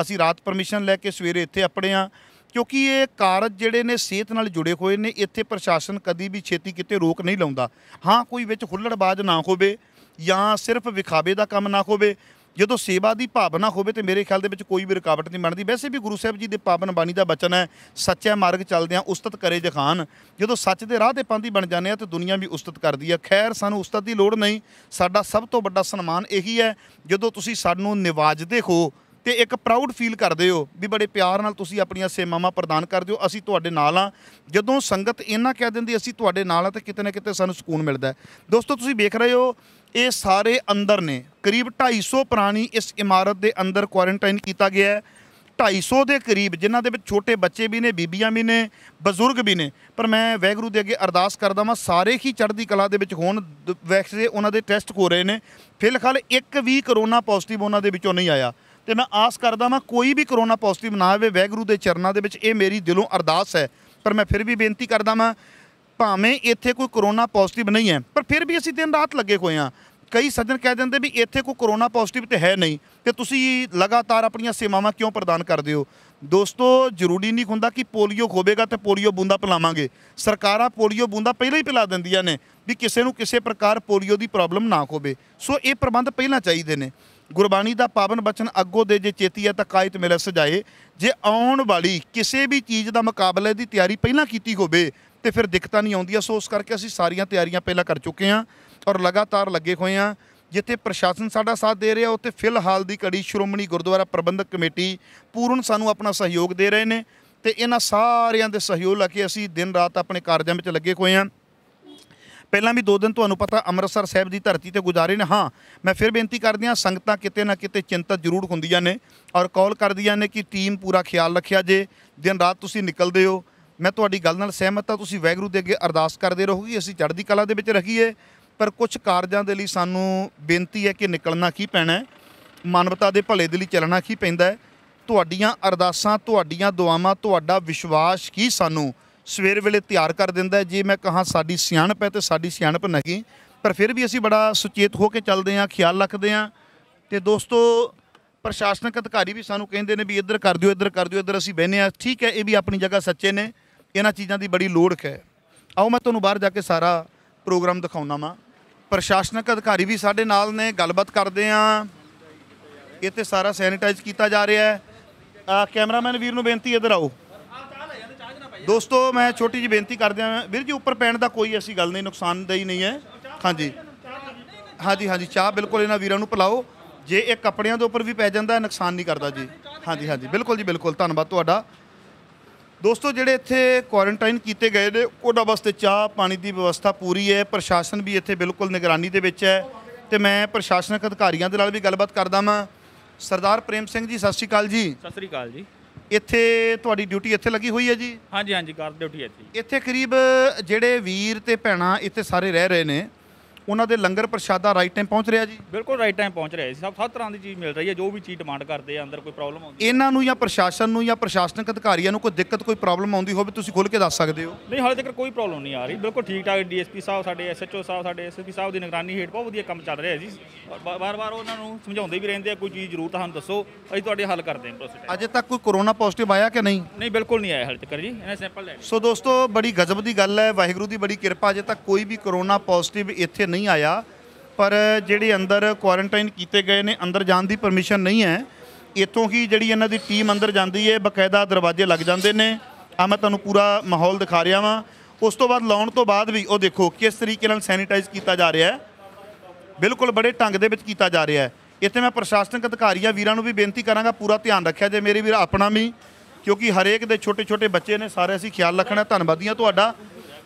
ਅਸੀਂ ਰਾਤ ਪਰਮਿਸ਼ਨ ਲੈ ਕੇ ਸਵੇਰੇ ਇੱਥੇ ਆਪਣੇ ਆ ਕਿਉਂਕਿ ਇਹ ਕਾਰਜ ਜਿਹੜੇ ਨੇ ਸਿਹਤ ਨਾਲ ਜੁੜੇ ਹੋਏ ਨੇ ਇੱਥੇ ਪ੍ਰਸ਼ਾਸਨ ਕਦੀ ਵੀ ਛੇਤੀ ਕਿਤੇ ਰੋਕ ਨਹੀਂ ਲਾਉਂਦਾ ਹਾਂ ਕੋਈ ਵਿੱਚ ਹੁੱਲੜਬਾਜ਼ ਨਾ ਹੋਵੇ ਜਾਂ ਸਿਰਫ ਵਿਖਾਵੇ ਦਾ ਕੰਮ ਨਾ ਹੋਵੇ ਜਦੋਂ ਸੇਵਾ ਦੀ ਭਾਵਨਾ ਹੋਵੇ ਤੇ ਮੇਰੇ ਖਿਆਲ ਦੇ ਵਿੱਚ ਕੋਈ ਵੀ ਰੁਕਾਵਟ ਨਹੀਂ ਬਣਦੀ ਵੈਸੇ ਵੀ ਗੁਰੂ ਸਾਹਿਬ ਜੀ ਦੇ ਪਾਵਨ ਬਾਣੀ ਦਾ ਬਚਨ ਹੈ ਸੱਚੇ ਮਾਰਗ ਚੱਲਦਿਆਂ ਉਸਤਤ ਕਰੇ ਜਖਾਨ ਜਦੋਂ ਸੱਚ ਦੇ ਰਾਹ ਤੇ ਪੰਦੀ ਬਣ ਜਾਂਦੇ ਆ ਤੇ ਦੁਨੀਆ ਵੀ ਉਸਤਤ ਕਰਦੀ ਆ ਖੈਰ ਸਾਨੂੰ ਉਸਤਤ ਦੀ ਲੋੜ ਨਹੀਂ ਸਾਡਾ ਸਭ ਤੋਂ ਵੱਡਾ ਸਨਮਾਨ ਇਹੀ ਹੈ ਜਦੋਂ ਤੁਸੀਂ ਸਾਨੂੰ ਨਿਵਾਜਦੇ ਹੋ ਤੇ ਇੱਕ ਪ੍ਰਾਊਡ ਫੀਲ ਕਰਦੇ ਹੋ ਵੀ ਬੜੇ ਪਿਆਰ ਨਾਲ ਤੁਸੀਂ ਆਪਣੀਆਂ ਸੇਵਾਵਾਂ ਪ੍ਰਦਾਨ ਕਰਦੇ ਹੋ ਅਸੀਂ ਤੁਹਾਡੇ ਨਾਲ ਆ ਜਦੋਂ ਸੰਗਤ ਇਹਨਾਂ ਕਹਿ ਦਿੰਦੀ ਅਸੀਂ ਤੁਹਾਡੇ ਨਾਲ ਆ ਤੇ ਕਿਤੇ ਨਾ ਕਿਤੇ ਸਾਨੂੰ ਸਕੂਨ ਮਿਲਦਾ ਦੋਸਤੋ ਤੁਸੀਂ ਵੇਖ ਰਹੇ ਹੋ ਇਹ ਸਾਰੇ ਅੰਦਰ ਨੇ ਕਰੀਬ 250 ਪ੍ਰਾਣੀ ਇਸ ਇਮਾਰਤ ਦੇ ਅੰਦਰ ਕੁਆਰੰਟਾਈਨ ਕੀਤਾ ਗਿਆ ਹੈ 250 ਦੇ ਕਰੀਬ ਜਿਨ੍ਹਾਂ ਦੇ ਵਿੱਚ ਛੋਟੇ ਬੱਚੇ ਵੀ ਨੇ ਬੀਬੀਆਂ ਵੀ ਨੇ ਬਜ਼ੁਰਗ ਵੀ ਨੇ ਪਰ ਮੈਂ ਵੈਗਰੂ ਦੇ ਅੱਗੇ ਅਰਦਾਸ ਕਰਦਾ ਹਾਂ ਸਾਰੇ ਹੀ ਚੜ੍ਹਦੀ ਕਲਾ ਦੇ ਵਿੱਚ ਹੋਣ ਵੈਕਸੇ ਉਹਨਾਂ ਦੇ ਟੈਸਟ ਹੋ ਰਹੇ ਨੇ ਫਿਲਹਾਲ ਇੱਕ ਵੀ ਕਰੋਨਾ ਪੋਜ਼ਿਟਿਵ ਉਹਨਾਂ ਦੇ ਵਿੱਚੋਂ ਨਹੀਂ ਆਇਆ ਤੇ ਮੈਂ ਆਸ ਕਰਦਾ ਮੈਂ ਕੋਈ ਵੀ ਕਰੋਨਾ ਪੋਜ਼ਿਟਿਵ ਨਾ ਹੋਵੇ ਵੈਗਰੂ ਦੇ ਚਰਨਾਂ ਦੇ ਵਿੱਚ ਇਹ ਮੇਰੀ ਦਿਲੋਂ ਅਰਦਾਸ ਹੈ ਪਰ ਮੈਂ ਫਿਰ ਵੀ ਬੇਨਤੀ ਕਰਦਾ ਮੈਂ ਭਾਵੇਂ ਇੱਥੇ ਕੋਈ ਕਰੋਨਾ ਪੋਜ਼ਿਟਿਵ ਨਹੀਂ ਹੈ ਪਰ ਫਿਰ ਵੀ ਅਸੀਂ ਦਿਨ ਰਾਤ ਲੱਗੇ ਹੋਏ ਆ ਕਈ ਸੱਜਣ ਕਹਿ ਦਿੰਦੇ ਵੀ ਇੱਥੇ ਕੋਈ ਕਰੋਨਾ ਪੋਜ਼ਿਟਿਵ ਤੇ ਹੈ ਨਹੀਂ ਤੇ ਤੁਸੀਂ ਲਗਾਤਾਰ ਆਪਣੀਆਂ ਸੇਵਾਵਾਂ ਕਿਉਂ ਪ੍ਰਦਾਨ ਕਰਦੇ ਹੋ ਦੋਸਤੋ ਜ਼ਰੂਰੀ ਨਹੀਂ ਹੁੰਦਾ ਕਿ ਪੋਲੀਓ ਖੋਵੇਗਾ ਤੇ ਪੋਲੀਓ ਬੂੰਦਾ ਪਿਲਾਵਾਂਗੇ ਸਰਕਾਰਾਂ ਪੋਲੀਓ ਬੂੰਦਾ ਪਹਿਲਾਂ ਹੀ ਪਿਲਾ ਦਿੰਦੀਆਂ ਨੇ ਵੀ ਕਿਸੇ ਨੂੰ ਕਿਸੇ ਪ੍ਰਕਾਰ ਪੋਲੀਓ ਦੀ ਪ੍ਰੋਬਲਮ ਨਾ ਹੋਵੇ ਸੋ ਇਹ ਪ੍ਰਬੰਧ ਪਹਿਲਾਂ ਚਾਹੀਦੇ ਨੇ ਗੁਰਬਾਣੀ ਦਾ ਪਾਵਨ ਬਚਨ ਅੱਗੋ ਦੇ ਜੇ ਚੇਤੀ ਹੈ ਤਾਂ ਕਾਇਤ ਮਿਲੇ ਸਜਾਏ ਜੇ ਆਉਣ ਵਾਲੀ ਕਿਸੇ ਵੀ ਚੀਜ਼ ਦਾ ਮੁਕਾਬਲੇ ਦੀ ਤਿਆਰੀ ਪਹਿਲਾਂ ਕੀਤੀ ਹੋਵੇ ਤੇ ਫਿਰ ਦਿੱਕਤਾਂ ਨਹੀਂ ਆਉਂਦੀਆਂ ਸੋ ਉਸ ਕਰਕੇ ਅਸੀਂ ਸਾਰੀਆਂ ਤਿਆਰੀਆਂ ਪਹਿਲਾਂ ਕਰ ਚੁੱਕੇ ਹਾਂ ਔਰ ਲਗਾਤਾਰ ਲੱਗੇ ਹੋਏ ਹਾਂ ਜਿੱਥੇ ਪ੍ਰਸ਼ਾਸਨ ਸਾਡਾ ਸਾਥ ਦੇ ਰਿਹਾ ਉੱਥੇ ਫਿਲਹਾਲ ਦੀ ਕੜੀ ਸ਼੍ਰੋਮਣੀ ਗੁਰਦੁਆਰਾ ਪ੍ਰਬੰਧਕ ਕਮੇਟੀ ਪੂਰਨ ਸਾਨੂੰ ਆਪਣਾ ਸਹਿਯੋਗ ਦੇ ਰਹੇ ਨੇ ਤੇ ਇਹਨਾਂ ਸਾਰਿਆਂ ਦੇ ਸਹਿਯੋਗ ਲਾ ਕੇ ਅਸੀਂ ਦਿਨ ਰਾਤ ਆਪਣੇ ਕਾਰਜਾਂ ਵਿੱਚ ਲੱਗੇ ਹੋਏ ਹਾਂ ਪਹਿਲਾਂ ਵੀ ਦੋ ਦਿਨ ਤੁਹਾਨੂੰ ਪਤਾ ਅੰਮ੍ਰਿਤਸਰ ਸਾਹਿਬ ਦੀ ਧਰਤੀ ਤੇ ਗੁਜ਼ਾਰੇ ਨੇ ਹਾਂ ਮੈਂ ਫਿਰ ਬੇਨਤੀ ਕਰਦੀ ਹਾਂ ਸੰਗਤਾਂ ਕਿਤੇ ਨਾ ਕਿਤੇ ਚਿੰਤਾ ਜ਼ਰੂਰ ਹੁੰਦੀਆਂ ਨੇ ਔਰ ਕਾਲ ਕਰਦੀਆਂ ਨੇ ਕਿ ਟੀਮ ਪੂਰਾ ਖਿਆਲ ਰੱਖਿਆ ਜੇ ਦਿਨ ਰਾਤ ਤੁਸੀਂ ਨਿਕਲਦੇ ਹੋ ਮੈਂ ਤੁਹਾਡੀ ਗੱਲ ਨਾਲ ਸਹਿਮਤ ਹਾਂ ਤੁਸੀਂ ਵੈਗਰੂ ਦੇ ਅੱਗੇ ਅਰਦਾਸ ਕਰਦੇ ਰਹੋਗੇ ਅਸੀਂ ਚੜ੍ਹਦੀ ਕਲਾ ਦੇ ਵਿੱਚ ਰਹੀਏ ਪਰ ਕੁਝ ਕਾਰਜਾਂ ਦੇ ਲਈ ਸਾਨੂੰ ਬੇਨਤੀ ਹੈ ਕਿ ਨਿਕਲਣਾ ਕੀ ਪੈਣਾ ਮਾਨਵਤਾ ਦੇ ਭਲੇ ਦੇ ਲਈ ਚੱਲਣਾ ਕੀ ਪੈਂਦਾ ਤੁਹਾਡੀਆਂ ਅਰਦਾਸਾਂ ਤੁਹਾਡੀਆਂ ਦੁਆਵਾਂ ਤੁਹਾਡਾ ਵਿਸ਼ਵਾਸ ਕੀ ਸਾਨੂੰ ਸਵੇਰ ਵੇਲੇ ਤਿਆਰ ਕਰ ਦਿੰਦਾ ਜੇ ਮੈਂ ਕਹਾ ਸਾਡੀ ਸਿਆਣਪ ਹੈ ਤੇ ਸਾਡੀ ਸਿਆਣਪ ਨਹੀਂ ਪਰ ਫਿਰ ਵੀ ਅਸੀਂ ਬੜਾ ਸੁਚੇਤ ਹੋ ਕੇ ਚੱਲਦੇ ਆਂ ਖਿਆਲ ਰੱਖਦੇ ਆਂ ਤੇ ਦੋਸਤੋ ਪ੍ਰਸ਼ਾਸਨਿਕ ਅਧਿਕਾਰੀ ਵੀ ਸਾਨੂੰ ਕਹਿੰਦੇ ਨੇ ਵੀ ਇੱਧਰ ਕਰ ਦਿਓ ਇੱਧਰ ਕਰ ਦਿਓ ਇੱਧਰ ਅਸੀਂ ਬਹਿਨੇ ਆ ਠੀਕ ਹੈ ਇਹ ਵੀ ਆਪਣੀ ਜਗ੍ਹਾ ਸੱਚੇ ਨੇ ਇਹਨਾਂ ਚੀਜ਼ਾਂ ਦੀ ਬੜੀ ਲੋੜ ਹੈ ਆਓ ਮੈਂ ਤੁਹਾਨੂੰ ਬਾਹਰ ਜਾ ਕੇ ਸਾਰਾ ਪ੍ਰੋਗਰਾਮ ਦਿਖਾਉਣਾ ਵਾਂ ਪ੍ਰਸ਼ਾਸਨਿਕ ਅਧਿਕਾਰੀ ਵੀ ਸਾਡੇ ਨਾਲ ਨੇ ਗੱਲਬਾਤ ਕਰਦੇ ਆ ਇਹ ਤੇ ਸਾਰਾ ਸੈਨੀਟਾਈਜ਼ ਕੀਤਾ ਜਾ ਰਿਹਾ ਹੈ ਕੈਮਰਾਮੈਨ ਵੀਰ ਨੂੰ ਬੇਨਤੀ ਇੱਧਰ ਆਓ ਦੋਸਤੋ ਮੈਂ ਛੋਟੀ ਜਿਹੀ ਬੇਨਤੀ ਕਰਦਿਆਂ ਵੀਰ ਜੀ ਉੱਪਰ ਪੈਣ ਦਾ ਕੋਈ ਐਸੀ ਗੱਲ ਨਹੀਂ ਨੁਕਸਾਨਦੇਹ ਨਹੀਂ ਹੈ ਹਾਂਜੀ ਹਾਂਜੀ ਹਾਂਜੀ ਚਾਹ ਬਿਲਕੁਲ ਇਹਨਾਂ ਵੀਰਾਂ ਨੂੰ ਪਿਲਾਓ ਜੇ ਇਹ ਕੱਪੜਿਆਂ ਦੇ ਉੱਪਰ ਵੀ ਪੈ ਜਾਂਦਾ ਨੁਕਸਾਨ ਨਹੀਂ ਕਰਦਾ ਜੀ ਹਾਂਜੀ ਹਾਂਜੀ ਬਿਲਕੁਲ ਜੀ ਬਿਲਕੁਲ ਧੰਨਵਾਦ ਤੁਹਾਡਾ ਦੋਸਤੋ ਜਿਹੜੇ ਇੱਥੇ ਕੁਆਰੰਟਾਈਨ ਕੀਤੇ ਗਏ ਨੇ ਉਹਨਾਂ ਵਾਸਤੇ ਚਾਹ ਪਾਣੀ ਦੀ ਵਿਵਸਥਾ ਪੂਰੀ ਹੈ ਪ੍ਰਸ਼ਾਸਨ ਵੀ ਇੱਥੇ ਬਿਲਕੁਲ ਨਿਗਰਾਨੀ ਦੇ ਵਿੱਚ ਹੈ ਤੇ ਮੈਂ ਪ੍ਰਸ਼ਾਸਨਿਕ ਅਧਿਕਾਰੀਆਂ ਦੇ ਨਾਲ ਵੀ ਗੱਲਬਾਤ ਕਰਦਾ ਮੈਂ ਸਰਦਾਰ ਪ੍ਰੇਮ ਸਿੰਘ ਜੀ ਸਤਿ ਸ਼੍ਰੀ ਅਕਾਲ ਜੀ ਸਤਿ ਸ਼੍ਰੀ ਅਕਾਲ ਜੀ ਇੱਥੇ ਤੁਹਾਡੀ ਡਿਊਟੀ ਇੱਥੇ ਲੱਗੀ ਹੋਈ ਹੈ ਜੀ ਹਾਂਜੀ ਹਾਂਜੀ ਗਾਰਡ ਡਿਊਟੀ ਹੈ ਇੱਥੇ ਇੱਥੇ ਕਰੀਬ ਜਿਹੜੇ ਵੀਰ ਤੇ ਭੈਣਾ ਇੱਥੇ ਸਾਰੇ ਰਹਿ ਰਹੇ ਨੇ ਉਹਨਾਂ ਦੇ ਲੰਗਰ ਪ੍ਰਸ਼ਾਦਾ ਰਾਈਟ ਟਾਈਮ ਪਹੁੰਚ ਰਿਹਾ ਜੀ ਬਿਲਕੁਲ ਰਾਈਟ ਟਾਈਮ ਪਹੁੰਚ ਰਿਹਾ ਜੀ ਸਭ ਸਭ ਤਰ੍ਹਾਂ ਦੀ ਚੀਜ਼ ਮਿਲ ਰਹੀ ਹੈ ਜੋ ਵੀ ਚੀਜ਼ ਡਿਮਾਂਡ ਕਰਦੇ ਆ ਅੰਦਰ ਕੋਈ ਪ੍ਰੋਬਲਮ ਆਉਂਦੀ ਇਹਨਾਂ ਨੂੰ ਜਾਂ ਪ੍ਰਸ਼ਾਸਨ ਨੂੰ ਜਾਂ ਪ੍ਰਸ਼ਾਸਨਿਕ ਅਧਿਕਾਰੀਆਂ ਨੂੰ ਕੋਈ ਦਿੱਕਤ ਕੋਈ ਪ੍ਰੋਬਲਮ ਆਉਂਦੀ ਹੋਵੇ ਤੁਸੀਂ ਖੁੱਲ ਕੇ ਦੱਸ ਸਕਦੇ ਹੋ ਨਹੀਂ ਹਾਲੇ ਤੱਕ ਕੋਈ ਪ੍ਰੋਬਲਮ ਨਹੀਂ ਆ ਰਹੀ ਬਿਲਕੁਲ ਠੀਕ ਠਾਕ ਡੀਐਸਪੀ ਸਾਹਿਬ ਸਾਡੇ ਐਸਐਚਓ ਸਾਹਿਬ ਸਾਡੇ ਐਸਪੀ ਸਾਹਿਬ ਦੀ ਨਿਗਰਾਨੀ ਹੇਠ ਬਹੁਤ ਵਧੀਆ ਕੰਮ ਚੱਲ ਰਿਹਾ ਜੀ ਵਾਰ-ਵਾਰ ਉਹਨਾਂ ਨੂੰ ਸਮਝਾਉਂਦੇ ਵੀ ਰਹਿੰਦੇ ਆ ਕੋਈ ਚੀਜ਼ ਜ਼ਰੂਰਤ ਤੁਹਾਨੂੰ ਦੱਸੋ ਅਸੀਂ ਤੁਹਾਡੇ ਹੱਲ ਕਰਦੇ ਹਾਂ ਪ੍ਰੋਸੈਸ ਅਜੇ ਤੱਕ ਕੋਈ ਕੋਰੋਨਾ ਪੋਜ਼ਿਟਿਵ ਆਇਆ ਕਿ ਨਹੀਂ ਨਹੀਂ ਬਿਲਕੁਲ ਨਹੀਂ ਆਇਆ ਹਾਲੇ ਤੱਕ ਜੀ ਇਹਨਾਂ ਸੈਂਪਲ ਲੈ ਸੋ ਦੋਸਤੋ ਬੜੀ ਗਜਬ ਦੀ ਗੱਲ ਹੈ ਵਾਹਿਗੁਰੂ ਦੀ ਬੜੀ ਕਿਰਪਾ ਅਜੇ ਤੱਕ ਕੋਈ ਵੀ ਕੋਰੋਨਾ ਪੋਜ਼ਿਟਿਵ ਇੱਥੇ ਨਹੀਂ ਆਇਆ ਪਰ ਜਿਹੜੇ ਅੰਦਰ ਕੁਆਰੰਟਾਈਨ ਕੀਤੇ ਗਏ ਨੇ ਅੰਦਰ ਜਾਣ ਦੀ ਪਰਮਿਸ਼ਨ ਨਹੀਂ ਹੈ ਇਤੋਂ ਹੀ ਜਿਹੜੀ ਇਹਨਾਂ ਦੀ ਟੀਮ ਅੰਦਰ ਜਾਂਦੀ ਹੈ ਬਕਾਇਦਾ ਦਰਵਾਜ਼ੇ ਲੱਗ ਜਾਂਦੇ ਨੇ ਆ ਮੈਂ ਤੁਹਾਨੂੰ ਪੂਰਾ ਮਾਹੌਲ ਦਿਖਾ ਰਿਹਾ ਵਾਂ ਉਸ ਤੋਂ ਬਾਅਦ ਲਾਉਣ ਤੋਂ ਬਾਅਦ ਵੀ ਉਹ ਦੇਖੋ ਕਿਸ ਤਰੀਕੇ ਨਾਲ ਸੈਨੀਟਾਈਜ਼ ਕੀਤਾ ਜਾ ਰਿਹਾ ਹੈ ਬਿਲਕੁਲ ਬੜੇ ਢੰਗ ਦੇ ਵਿੱਚ ਕੀਤਾ ਜਾ ਰਿਹਾ ਹੈ ਇੱਥੇ ਮੈਂ ਪ੍ਰਸ਼ਾਸਨਿਕ ਅਧਿਕਾਰੀਆਂ ਵੀਰਾਂ ਨੂੰ ਵੀ ਬੇਨਤੀ ਕਰਾਂਗਾ ਪੂਰਾ ਧਿਆਨ ਰੱਖਿਆ ਜੇ ਮੇਰੇ ਵੀਰ ਆਪਣਾ ਵੀ ਕਿਉਂਕਿ ਹਰੇਕ ਦੇ ਛੋਟੇ ਛੋਟੇ ਬੱਚੇ ਨੇ ਸਾਰੇ ਅਸੀਂ ਖਿਆਲ ਰੱਖਣਾ ਧੰਨਵਾਦੀਆਂ ਤੁਹਾਡਾ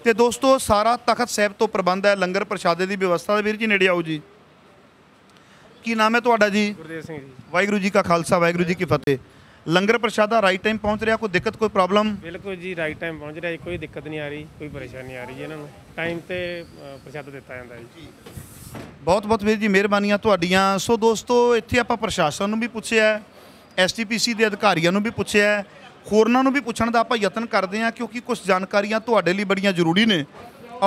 ਤੇ ਦੋਸਤੋ ਸਾਰਾ ਤਖਤ ਸਾਹਿਬ ਤੋਂ ਪ੍ਰਬੰਧ ਹੈ ਲੰਗਰ ਪ੍ਰਸ਼ਾਦੇ ਦੀ ਵਿਵਸਥਾ ਦੇ ਵੀਰ ਜੀ ਨੇੜੇ ਆਓ ਜੀ ਕੀ ਨਾਮ ਹੈ ਤੁਹਾਡਾ ਜੀ ਗੁਰਦੇਵ ਸਿੰਘ ਜੀ ਵਾਹਿਗੁਰੂ ਜੀ ਕਾ ਖਾਲਸਾ ਵਾਹਿਗੁਰੂ ਜੀ ਕੀ ਫਤਿਹ ਲੰਗਰ ਪ੍ਰਸ਼ਾਦਾ ਰਾਈਟ ਟਾਈਮ ਪਹੁੰਚ ਰਿਹਾ ਕੋਈ ਦਿੱਕਤ ਕੋਈ ਪ੍ਰੋਬਲਮ ਬਿਲਕੁਲ ਜੀ ਰਾਈਟ ਟਾਈਮ ਪਹੁੰਚ ਰਿਹਾ ਕੋਈ ਦਿੱਕਤ ਨਹੀਂ ਆ ਰਹੀ ਕੋਈ ਪਰੇਸ਼ਾਨੀ ਆ ਰਹੀ ਇਹਨਾਂ ਨੂੰ ਟਾਈਮ ਤੇ ਪ੍ਰਸ਼ਾਦਾ ਦਿੱਤਾ ਜਾਂਦਾ ਜੀ ਬਹੁਤ ਬਹੁਤ ਵੀਰ ਜੀ ਮਿਹਰਬਾਨੀਆਂ ਤੁਹਾਡੀਆਂ ਸੋ ਦੋਸਤੋ ਇੱਥੇ ਆਪਾਂ ਪ੍ਰਸ਼ਾਸਨ ਨੂੰ ਵੀ ਪੁੱਛਿਆ ਐਸਟੀਪੀਸੀ ਦੇ ਅਧਿਕਾਰੀਆਂ ਨੂੰ ਵੀ ਪੁੱਛਿਆ ਹੋਰਨਾਂ ਨੂੰ ਵੀ ਪੁੱਛਣ ਦਾ ਆਪਾਂ ਯਤਨ ਕਰਦੇ ਹਾਂ ਕਿਉਂਕਿ ਕੁਝ ਜਾਣਕਾਰੀਆਂ ਤੁਹਾਡੇ ਲਈ ਬੜੀਆਂ ਜ਼ਰੂਰੀ ਨੇ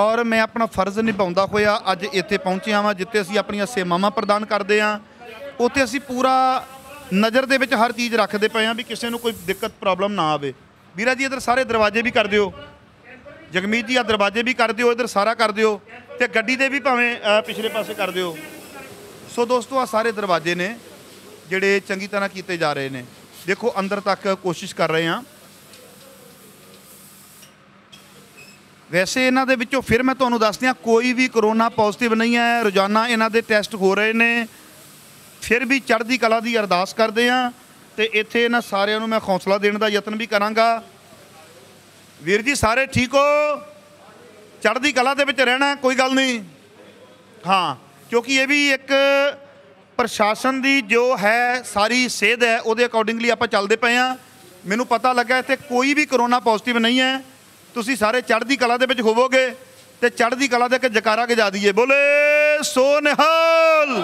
ਔਰ ਮੈਂ ਆਪਣਾ ਫਰਜ਼ ਨਿਭਾਉਂਦਾ ਹੋਇਆ ਅੱਜ ਇੱਥੇ ਪਹੁੰਚਿਆ ਹਾਂ ਜਿੱਥੇ ਅਸੀਂ ਆਪਣੀਆਂ ਸੇਵਾਵਾਂ ਪ੍ਰਦਾਨ ਕਰਦੇ ਹਾਂ ਉੱਥੇ ਅਸੀਂ ਪੂਰਾ ਨਜ਼ਰ ਦੇ ਵਿੱਚ ਹਰ ਚੀਜ਼ ਰੱਖਦੇ ਪਏ ਹਾਂ ਵੀ ਕਿਸੇ ਨੂੰ ਕੋਈ ਦਿੱਕਤ ਪ੍ਰੋਬਲਮ ਨਾ ਆਵੇ ਵੀਰਾ ਜੀ ਇਧਰ ਸਾਰੇ ਦਰਵਾਜ਼ੇ ਵੀ ਕਰ ਦਿਓ ਜਗਮੀਤ ਜੀ ਆ ਦਰਵਾਜ਼ੇ ਵੀ ਕਰ ਦਿਓ ਇਧਰ ਸਾਰਾ ਕਰ ਦਿਓ ਤੇ ਗੱਡੀ ਦੇ ਵੀ ਭਾਵੇਂ ਪਿਛਲੇ ਪਾਸੇ ਕਰ ਦਿਓ ਸੋ ਦੋਸਤੋ ਆ ਸਾਰੇ ਦਰਵਾਜ਼ੇ ਨੇ ਜਿਹੜੇ ਚੰਗੀ ਤਰ੍ਹਾਂ ਕੀਤੇ ਜਾ ਰਹੇ ਨੇ ਦੇਖੋ ਅੰਦਰ ਤੱਕ ਕੋਸ਼ਿਸ਼ ਕਰ ਰਹੇ ਆ ਵੈਸੇ ਇਹਨਾਂ ਦੇ ਵਿੱਚੋਂ ਫਿਰ ਮੈਂ ਤੁਹਾਨੂੰ ਦੱਸ ਦਿਆਂ ਕੋਈ ਵੀ ਕਰੋਨਾ ਪੋਜ਼ਿਟਿਵ ਨਹੀਂ ਹੈ ਰੋਜ਼ਾਨਾ ਇਹਨਾਂ ਦੇ ਟੈਸਟ ਹੋ ਰਹੇ ਨੇ ਫਿਰ ਵੀ ਚੜ੍ਹਦੀ ਕਲਾ ਦੀ ਅਰਦਾਸ ਕਰਦੇ ਆ ਤੇ ਇੱਥੇ ਇਹਨਾਂ ਸਾਰਿਆਂ ਨੂੰ ਮੈਂ ਹੌਸਲਾ ਦੇਣ ਦਾ ਯਤਨ ਵੀ ਕਰਾਂਗਾ ਵੀਰ ਜੀ ਸਾਰੇ ਠੀਕ ਹੋ ਚੜ੍ਹਦੀ ਕਲਾ ਦੇ ਵਿੱਚ ਰਹਿਣਾ ਕੋਈ ਗੱਲ ਨਹੀਂ ਹਾਂ ਕਿਉਂਕਿ ਇਹ ਵੀ ਇੱਕ ਪ੍ਰਸ਼ਾਸਨ ਦੀ ਜੋ ਹੈ ਸਾਰੀ ਸੇਧ ਹੈ ਉਹਦੇ ਅਕੋਰਡਿੰਗਲੀ ਆਪਾਂ ਚੱਲਦੇ ਪਏ ਆ ਮੈਨੂੰ ਪਤਾ ਲੱਗਾ ਇੱਥੇ ਕੋਈ ਵੀ ਕਰੋਨਾ ਪੋਜ਼ਿਟਿਵ ਨਹੀਂ ਹੈ ਤੁਸੀਂ ਸਾਰੇ ਚੜ੍ਹਦੀ ਕਲਾ ਦੇ ਵਿੱਚ ਹੋਵੋਗੇ ਤੇ ਚੜ੍ਹਦੀ ਕਲਾ ਦੇ ਕੇ ਜਕਾਰਾ ਗਜਾ ਦਈਏ ਬੋਲੇ ਸੋ ਨਿਹਾਲ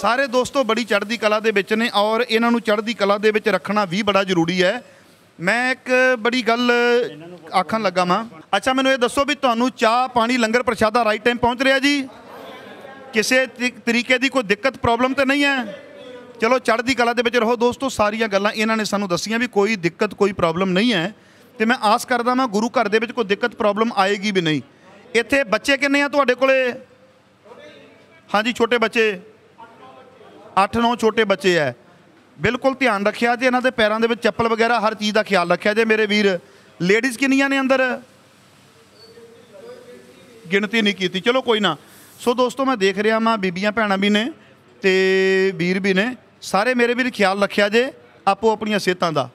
ਸਾਰੇ ਦੋਸਤੋ ਬੜੀ ਚੜ੍ਹਦੀ ਕਲਾ ਦੇ ਵਿੱਚ ਨੇ ਔਰ ਇਹਨਾਂ ਨੂੰ ਚੜ੍ਹਦੀ ਕਲਾ ਦੇ ਵਿੱਚ ਰੱਖਣਾ ਵੀ ਬੜਾ ਜ਼ਰੂਰੀ ਹੈ ਮੈਂ ਇੱਕ ਬੜੀ ਗੱਲ ਆਖਣ ਲੱਗਾ ਮਾਂ ਅੱਛਾ ਮੈਨੂੰ ਇਹ ਦੱਸੋ ਵੀ ਤੁਹਾਨੂੰ ਚਾਹ ਪਾਣੀ ਲੰਗਰ ਪ੍ਰਸ਼ਾਦਾ ਰਾਈਟ ਟਾਈਮ ਪਹੁੰਚ ਰਿਹਾ ਜੀ ਕਿਸੇ ਤਰੀਕੇ ਦੀ ਕੋਈ ਦਿੱਕਤ ਪ੍ਰੋਬਲਮ ਤਾਂ ਨਹੀਂ ਹੈ ਚਲੋ ਚੜ੍ਹਦੀ ਕਲਾ ਦੇ ਵਿੱਚ ਰਹੋ ਦੋਸਤੋ ਸਾਰੀਆਂ ਗੱਲਾਂ ਇਹਨਾਂ ਨੇ ਸਾਨੂੰ ਦੱਸੀਆਂ ਵੀ ਕੋਈ ਦਿੱਕਤ ਕੋਈ ਪ੍ਰੋਬਲਮ ਨਹੀਂ ਹੈ ਤੇ ਮੈਂ ਆਸ ਕਰਦਾ ਮੈਂ ਗੁਰੂ ਘਰ ਦੇ ਵਿੱਚ ਕੋਈ ਦਿੱਕਤ ਪ੍ਰੋਬਲਮ ਆਏਗੀ ਵੀ ਨਹੀਂ ਇੱਥੇ ਬੱਚੇ ਕਿੰਨੇ ਆ ਤੁਹਾਡੇ ਕੋਲੇ ਹਾਂਜੀ ਛੋਟੇ ਬੱਚੇ 8-9 ਛੋਟੇ ਬੱਚੇ ਐ ਬਿਲਕੁਲ ਧਿਆਨ ਰੱਖਿਆ ਜੇ ਇਹਨਾਂ ਦੇ ਪੈਰਾਂ ਦੇ ਵਿੱਚ ਚੱਪਲ ਵਗੈਰਾ ਹਰ ਚੀਜ਼ ਦਾ ਖਿਆਲ ਰੱਖਿਆ ਜੇ ਮੇਰੇ ਵੀਰ ਲੇਡੀਜ਼ ਕਿੰਨੀਆਂ ਨੇ ਅੰਦਰ ਗਿਣਤੀ ਨਹੀਂ ਕੀਤੀ ਚਲੋ ਕੋਈ ਨਾ ਸੋ ਦੋਸਤੋ ਮੈਂ ਦੇਖ ਰਿਹਾ ਮਾਂ ਬੀਬੀਆਂ ਭੈਣਾਂ ਵੀ ਨੇ ਤੇ ਵੀਰ ਵੀ ਨੇ ਸਾਰੇ ਮੇਰੇ ਵੀਰ ਖਿਆਲ ਰੱਖਿਆ ਜੇ ਆਪੋ ਆਪਣੀਆਂ ਸਿਹਤਾਂ ਦਾ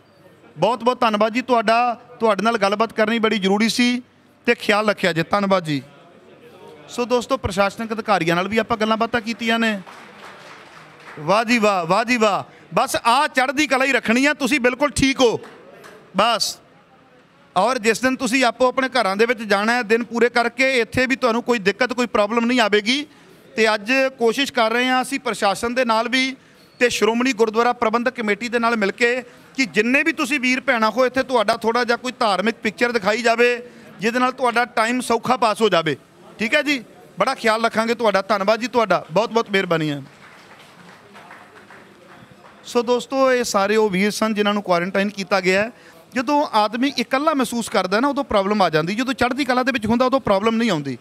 ਬਹੁਤ ਬਹੁਤ ਧੰਨਵਾਦ ਜੀ ਤੁਹਾਡਾ ਤੁਹਾਡੇ ਨਾਲ ਗੱਲਬਾਤ ਕਰਨੀ ਬੜੀ ਜ਼ਰੂਰੀ ਸੀ ਤੇ ਖਿਆਲ ਰੱਖਿਆ ਜੇ ਧੰਨਵਾਦ ਜੀ ਸੋ ਦੋਸਤੋ ਪ੍ਰਸ਼ਾਸਨਿਕ ਅਧਿਕਾਰੀਆਂ ਨਾਲ ਵੀ ਆਪਾਂ ਗੱਲਾਂ ਬਾਤਾਂ ਕੀਤੀਆਂ ਨੇ ਵਾਹ ਜੀ ਵਾਹ ਵਾਹ ਜੀ ਵਾਹ ਬਸ ਆ ਚੜ੍ਹਦੀ ਕਲਾ ਹੀ ਰੱਖਣੀ ਆ ਤੁਸੀਂ ਬਿਲਕੁਲ ਠੀਕ ਹੋ ਬਸ ਔਰ ਜਿਸ ਦਿਨ ਤੁਸੀਂ ਆਪੋ ਆਪਣੇ ਘਰਾਂ ਦੇ ਵਿੱਚ ਜਾਣਾ ਹੈ ਦਿਨ ਪੂਰੇ ਕਰਕੇ ਇੱਥੇ ਵੀ ਤੁਹਾਨੂੰ ਕੋਈ ਦਿੱਕਤ ਕੋਈ ਪ੍ਰੋਬਲਮ ਨਹੀਂ ਆਵੇਗੀ ਤੇ ਅੱਜ ਕੋਸ਼ਿਸ਼ ਕਰ ਰਹੇ ਹਾਂ ਅਸੀਂ ਪ੍ਰਸ਼ਾਸਨ ਦੇ ਨਾਲ ਵੀ ਤੇ ਸ਼੍ਰੋਮਣੀ ਗੁਰਦੁਆਰਾ ਪ੍ਰਬੰਧਕ ਕਮੇਟੀ ਦੇ ਨਾਲ ਮਿਲ ਕੇ ਕਿ ਜਿੰਨੇ ਵੀ ਤੁਸੀਂ ਵੀਰ ਭੈਣਾ ਹੋ ਇੱਥੇ ਤੁਹਾਡਾ ਥੋੜਾ ਜਿਹਾ ਕੋਈ ਧਾਰਮਿਕ ਪਿਕਚਰ ਦਿਖਾਈ ਜਾਵੇ ਜਿਹਦੇ ਨਾਲ ਤੁਹਾਡਾ ਟਾਈਮ ਸੌਖਾ ਪਾਸ ਹੋ ਜਾਵੇ ਠੀਕ ਹੈ ਜੀ ਬੜਾ ਖਿਆਲ ਰੱਖਾਂਗੇ ਤੁਹਾਡਾ ਧੰਨਵਾਦ ਜੀ ਤੁਹਾਡਾ ਬਹੁਤ ਬਹੁਤ ਮਿਹਰਬਾਨੀ ਹੈ ਸੋ ਦੋਸਤੋ ਇਹ ਸਾਰੇ ਉਹ ਵੀਰ ਸਨ ਜਿਨ੍ਹਾਂ ਨੂੰ ਕੁਆਰੰਟਾਈਨ ਕੀਤਾ ਗਿਆ ਹੈ ਜਦੋਂ ਆਦਮੀ ਇਕੱਲਾ ਮਹਿਸੂਸ ਕਰਦਾ ਨਾ ਉਦੋਂ ਪ੍ਰੋਬਲਮ ਆ ਜਾਂਦੀ ਜਦੋਂ ਚੜ੍ਹਦੀ ਕਲਾ ਦੇ ਵਿੱਚ ਹੁੰਦਾ ਉਦੋਂ ਪ੍ਰੋਬਲਮ ਨਹੀਂ ਆਉਂਦੀ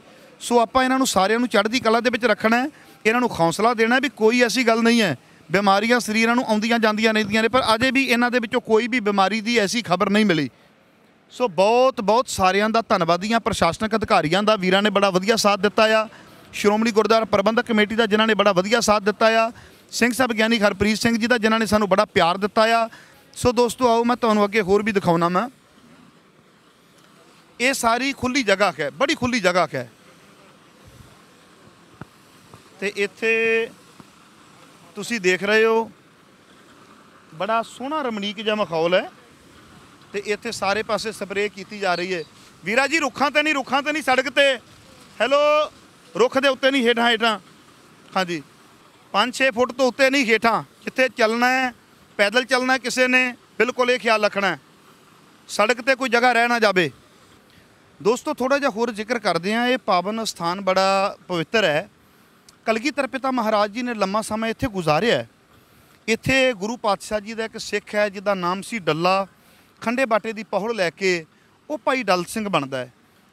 ਸੋ ਆਪਾਂ ਇਹਨਾਂ ਨੂੰ ਸਾਰਿਆਂ ਨੂੰ ਚੜ੍ਹਦੀ ਕਲਾ ਦੇ ਵਿੱਚ ਰੱਖਣਾ ਹੈ ਇਹਨਾਂ ਨੂੰ ਹੌਸਲਾ ਦੇਣਾ ਵੀ ਕੋਈ ਐਸੀ ਗੱਲ ਨਹੀਂ ਹੈ ਬਿਮਾਰੀਆਂ ਸਰੀਰਾਂ ਨੂੰ ਆਉਂਦੀਆਂ ਜਾਂਦੀਆਂ ਰਹਿੰਦੀਆਂ ਨੇ ਪਰ ਅਜੇ ਵੀ ਇਹਨਾਂ ਦੇ ਵਿੱਚੋਂ ਕੋਈ ਵੀ ਬਿਮਾਰੀ ਦੀ ਐਸੀ ਖਬਰ ਨਹੀਂ ਮਿਲੀ ਸੋ ਬਹੁਤ ਬਹੁਤ ਸਾਰਿਆਂ ਦਾ ਧੰਨਵਾਦੀਆਂ ਪ੍ਰਸ਼ਾਸਨਿਕ ਅਧਿਕਾਰੀਆਂ ਦਾ ਵੀਰਾਂ ਨੇ ਬੜਾ ਵਧੀਆ ਸਾਥ ਦਿੱਤਾ ਆ ਸ਼੍ਰੋਮਣੀ ਗੁਰਦੁਆਰਾ ਪ੍ਰਬੰਧਕ ਕਮੇਟੀ ਦਾ ਜਿਨ੍ਹਾਂ ਨੇ ਬੜਾ ਵਧੀਆ ਸਾਥ ਦਿੱਤਾ ਆ ਸਿੰਘ ਸਾਹਿਬ ਗਿਆਨੀ ਹਰਪ੍ਰੀਤ ਸਿੰਘ ਜੀ ਦਾ ਜਿਨ੍ਹਾਂ ਨੇ ਸਾਨੂੰ ਬੜਾ ਪਿਆਰ ਦਿੱਤਾ ਆ ਸੋ ਦੋਸਤੋ ਆਓ ਮੈਂ ਤੁਹਾਨੂੰ ਅੱਗੇ ਹੋਰ ਵੀ ਦਿਖਾਉਣਾ ਮੈਂ ਇਹ ਸਾਰੀ ਖੁੱਲੀ ਜਗ੍ਹਾ ਹੈ ਬੜੀ ਖੁੱਲੀ ਜਗ੍ਹਾ ਹੈ ਤੇ ਇੱਥੇ ਤੁਸੀਂ ਦੇਖ ਰਹੇ ਹੋ ਬੜਾ ਸੋਹਣਾ ਰਮਣੀਕ ਜਿਹਾ ਮਖੌਲ ਹੈ ਤੇ ਇੱਥੇ ਸਾਰੇ ਪਾਸੇ ਸਪਰੇਅ ਕੀਤੀ ਜਾ ਰਹੀ ਹੈ ਵੀਰਾ ਜੀ ਰੁੱਖਾਂ ਤੇ ਨਹੀਂ ਰੁੱਖਾਂ ਤੇ ਨਹੀਂ ਸੜਕ ਤੇ ਹੈਲੋ ਰੁੱਖ ਦੇ ਉੱਤੇ ਨਹੀਂ ਹੇਠਾਂ ਹੇਠਾਂ ਹਾਂਜੀ 5-6 ਫੁੱਟ ਤੋਂ ਉੱਤੇ ਨਹੀਂ ਹੇਠਾਂ ਜਿੱਥੇ ਚੱਲਣਾ ਹੈ ਪੈਦਲ ਚੱਲਣਾ ਕਿਸੇ ਨੇ ਬਿਲਕੁਲ ਇਹ ਖਿਆਲ ਰੱਖਣਾ ਸੜਕ ਤੇ ਕੋਈ ਜਗ੍ਹਾ ਰਹਿ ਨਾ ਜਾਵੇ ਦੋਸਤੋ ਥੋੜਾ ਜਿਹਾ ਹੋਰ ਜ਼ਿਕਰ ਕਰਦੇ ਆ ਇਹ ਪਾਵਨ ਸਥਾਨ ਬੜਾ ਪਵਿੱਤਰ ਹੈ ਕਲਗੀ ਤਰਪਿਤਾ ਮਹਾਰਾਜ ਜੀ ਨੇ ਲੰਮਾ ਸਮਾਂ ਇੱਥੇ ਗੁਜ਼ਾਰਿਆ ਇੱਥੇ ਗੁਰੂ ਪਾਤਸ਼ਾਹ ਜੀ ਦਾ ਇੱਕ ਸਿੱਖ ਹੈ ਜਿਹਦਾ ਨਾਮ ਸੀ ਡੱਲਾ ਖੰਡੇ ਬਾਟੇ ਦੀ ਪਹੁੜ ਲੈ ਕੇ ਉਹ ਭਾਈ ਡਲ ਸਿੰਘ ਬਣਦਾ ਹੈ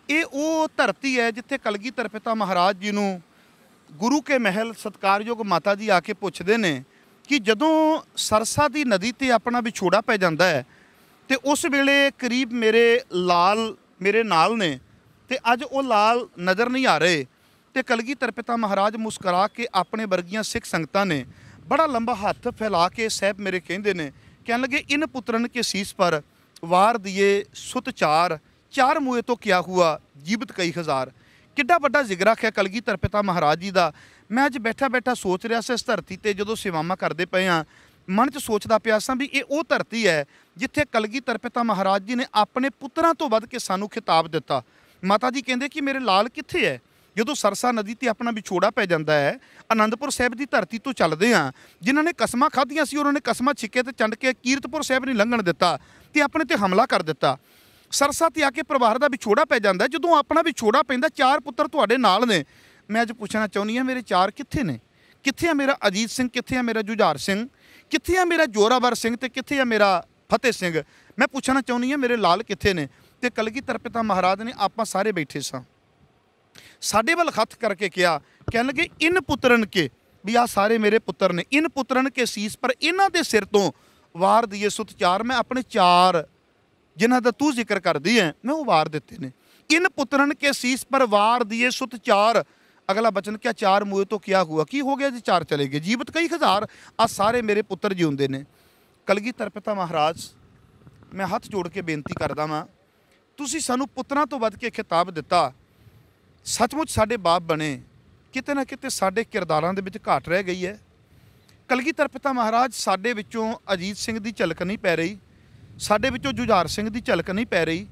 ਇਹ ਉਹ ਧਰਤੀ ਹੈ ਜਿੱਥੇ ਕਲਗੀ ਤਰਪਿਤਾ ਮਹਾਰਾਜ ਜੀ ਨੂੰ ਗੁਰੂ ਕੇ ਮਹਿਲ ਸਤਕਾਰਯੋਗ ਮਾਤਾ ਜੀ ਆ ਕੇ ਪੁੱਛਦੇ ਨੇ ਕਿ ਜਦੋਂ ਸਰਸਾ ਦੀ ਨਦੀ ਤੇ ਆਪਣਾ ਵਿਛੋੜਾ ਪੈ ਜਾਂਦਾ ਹੈ ਤੇ ਉਸ ਵੇਲੇ ਕਰੀਬ ਮੇਰੇ ਲਾਲ ਮੇਰੇ ਨਾਲ ਨੇ ਤੇ ਅੱਜ ਉਹ ਲਾਲ ਨਜ਼ਰ ਨਹੀਂ ਆ ਰਹੇ ਤੇ ਕਲਗੀ ਤਰਪਿਤਾ ਮਹਾਰਾਜ ਮੁਸਕਰਾ ਕੇ ਆਪਣੇ ਵਰਗੀਆਂ ਸਿੱਖ ਸੰਗਤਾਂ ਨੇ ਬੜਾ ਲੰਬਾ ਹੱਥ ਫੈਲਾ ਕੇ ਸਹਿਬ ਮੇਰੇ ਕਹਿੰਦੇ ਨੇ ਕਹਿਣ ਲੱਗੇ ਇਨ ਪੁੱਤਰਨ ਕੇ ਸੀਸ ਪਰ ਵਾਰ ਦਿਏ ਸੁਤ ਚਾਰ ਚਾਰ ਮੂਏ ਤੋਂ ਕਿਆ ਹੁਆ ਜੀਵਤ ਕਈ ਹਜ਼ਾਰ ਕਿੱਡਾ ਵੱਡਾ ਜ਼ਿਗਰਾ ਹੈ ਕਲਗੀ ਤਰਪਿਤਾ ਮਹਾਰਾਜ ਜੀ ਦਾ ਮੈਂ ਅੱਜ ਬੈਠਾ ਬੈਠਾ ਸੋਚ ਰਿਹਾ ਸੀ ਇਸ ਧਰਤੀ ਤੇ ਜਦੋਂ ਸੇਵਾਵਾਂ ਕਰਦੇ ਪਏ ਆ ਮਨ 'ਚ ਸੋਚਦਾ ਪਿਆ ਸਾਂ ਵੀ ਇਹ ਉਹ ਧਰਤੀ ਹੈ ਜਿੱਥੇ ਕਲਗੀ ਤਰਪਤਾ ਮਹਾਰਾਜ ਜੀ ਨੇ ਆਪਣੇ ਪੁੱਤਰਾਂ ਤੋਂ ਵੱਧ ਕੇ ਸਾਨੂੰ ਖਿਤਾਬ ਦਿੱਤਾ ਮਾਤਾ ਜੀ ਕਹਿੰਦੇ ਕਿ ਮੇਰੇ ਲਾਲ ਕਿੱਥੇ ਹੈ ਜਦੋਂ ਸਰਸਾ ਨਦੀ ਤੇ ਆਪਣਾ ਵਿਛੋੜਾ ਪੈ ਜਾਂਦਾ ਹੈ ਆਨੰਦਪੁਰ ਸਾਹਿਬ ਦੀ ਧਰਤੀ ਤੋਂ ਚੱਲਦੇ ਆ ਜਿਨ੍ਹਾਂ ਨੇ ਕਸਮਾਂ ਖਾਧੀਆਂ ਸੀ ਉਹਨਾਂ ਨੇ ਕਸਮਾਂ ਛਿੱਕੇ ਤੇ ਚੰਡ ਕੇ ਕੀਰਤਪੁਰ ਸਾਹਿਬ ਨਹੀਂ ਲੰਘਣ ਦਿੱਤਾ ਤੇ ਆਪਣੇ ਤੇ ਹਮਲਾ ਕਰ ਦਿੱਤਾ ਸਰਸਾ ਤੇ ਆ ਕੇ ਪਰਿਵਾਰ ਦਾ ਵਿਛੋੜਾ ਪੈ ਜਾਂਦਾ ਜਦੋਂ ਆਪਣਾ ਵਿਛੋੜਾ ਪੈਂਦਾ ਚਾਰ ਪੁੱਤਰ ਤੁਹਾਡੇ ਨਾਲ ਨੇ ਮੈਂ ਅੱਜ ਪੁੱਛਣਾ ਚਾਹੁੰਦੀ ਆ ਮੇਰੇ ਚਾਰ ਕਿੱਥੇ ਨੇ ਕਿੱਥੇ ਆ ਮੇਰਾ ਅਜੀਤ ਸਿੰਘ ਕਿੱਥੇ ਆ ਮੇਰਾ ਜੁਝਾਰ ਸਿੰਘ ਕਿੱਥੇ ਆ ਮੇਰਾ ਜੋਰਾਵਰ ਸਿੰਘ ਤੇ ਕਿੱਥੇ ਆ ਮੇਰਾ ਫਤਿਹ ਸਿੰਘ ਮੈਂ ਪੁੱਛਣਾ ਚਾਹੁੰਦੀ ਆ ਮੇਰੇ ਲਾਲ ਕਿੱਥੇ ਨੇ ਤੇ ਕਲਗੀ ਤਰਪਿਤਾ ਮਹਾਰਾਜ ਨੇ ਆਪਾਂ ਸਾਰੇ ਬੈਠੇ ਸਾਂ ਸਾਡੇ ਵੱਲ ਖੱਤ ਕਰਕੇ ਕਿਹਾ ਕਹਿਣ ਲੱਗੇ ਇਨ ਪੁੱਤਰਨ ਕੇ ਵੀ ਆ ਸਾਰੇ ਮੇਰੇ ਪੁੱਤਰ ਨੇ ਇਨ ਪੁੱਤਰਨ ਕੇ ਸੀਸ ਪਰ ਇਹਨਾਂ ਦੇ ਸਿਰ ਤੋਂ ਵਾਰ ਦਈਏ ਸੁਤ ਚਾਰ ਮੈਂ ਆਪਣੇ ਚਾਰ ਜਿਨ੍ਹਾਂ ਦਾ ਤੂੰ ਜ਼ਿਕਰ ਕਰਦੀ ਹੈ ਮੈਂ ਉਹ ਵਾਰ ਦਿੱਤੇ ਨੇ ਇਨ ਪੁੱਤਰਨ ਕੇ ਸੀਸ ਪਰ ਵਾਰ ਦਈਏ ਸੁਤ ਚਾਰ ਅਗਲਾ ਬਚਨ ਕਿਆ ਚਾਰ ਮੂਏ ਤੋਂ ਕਿਆ ਹੋਆ ਕੀ ਹੋ ਗਿਆ ਜੀ ਚਾਰ ਚਲੇ ਗਏ ਜੀਵਤ ਕਈ ਹਜ਼ਾਰ ਆ ਸਾਰੇ ਮੇਰੇ ਪੁੱਤਰ ਜਿਉਂਦੇ ਨੇ ਕਲਗੀਧਰ ਪਿਤਾ ਮਹਾਰਾਜ ਮੈਂ ਹੱਥ ਜੋੜ ਕੇ ਬੇਨਤੀ ਕਰਦਾ ਵਾਂ ਤੁਸੀਂ ਸਾਨੂੰ ਪੁੱਤਰਾਂ ਤੋਂ ਵੱਧ ਕੇ ਖਿਤਾਬ ਦਿੱਤਾ ਸੱਚਮੁੱਚ ਸਾਡੇ ਬਾਪ ਬਣੇ ਕਿਤੇ ਨਾ ਕਿਤੇ ਸਾਡੇ ਕਿਰਦਾਰਾਂ ਦੇ ਵਿੱਚ ਘਾਟ ਰਹਿ ਗਈ ਹੈ ਕਲਗੀਧਰ ਪਿਤਾ ਮਹਾਰਾਜ ਸਾਡੇ ਵਿੱਚੋਂ ਅਜੀਤ ਸਿੰਘ ਦੀ ਝਲਕ ਨਹੀਂ ਪੈ ਰਹੀ ਸਾਡੇ ਵਿੱਚੋਂ ਜੁਝਾਰ ਸਿੰਘ ਦੀ ਝਲਕ ਨਹੀਂ ਪੈ ਰਹੀ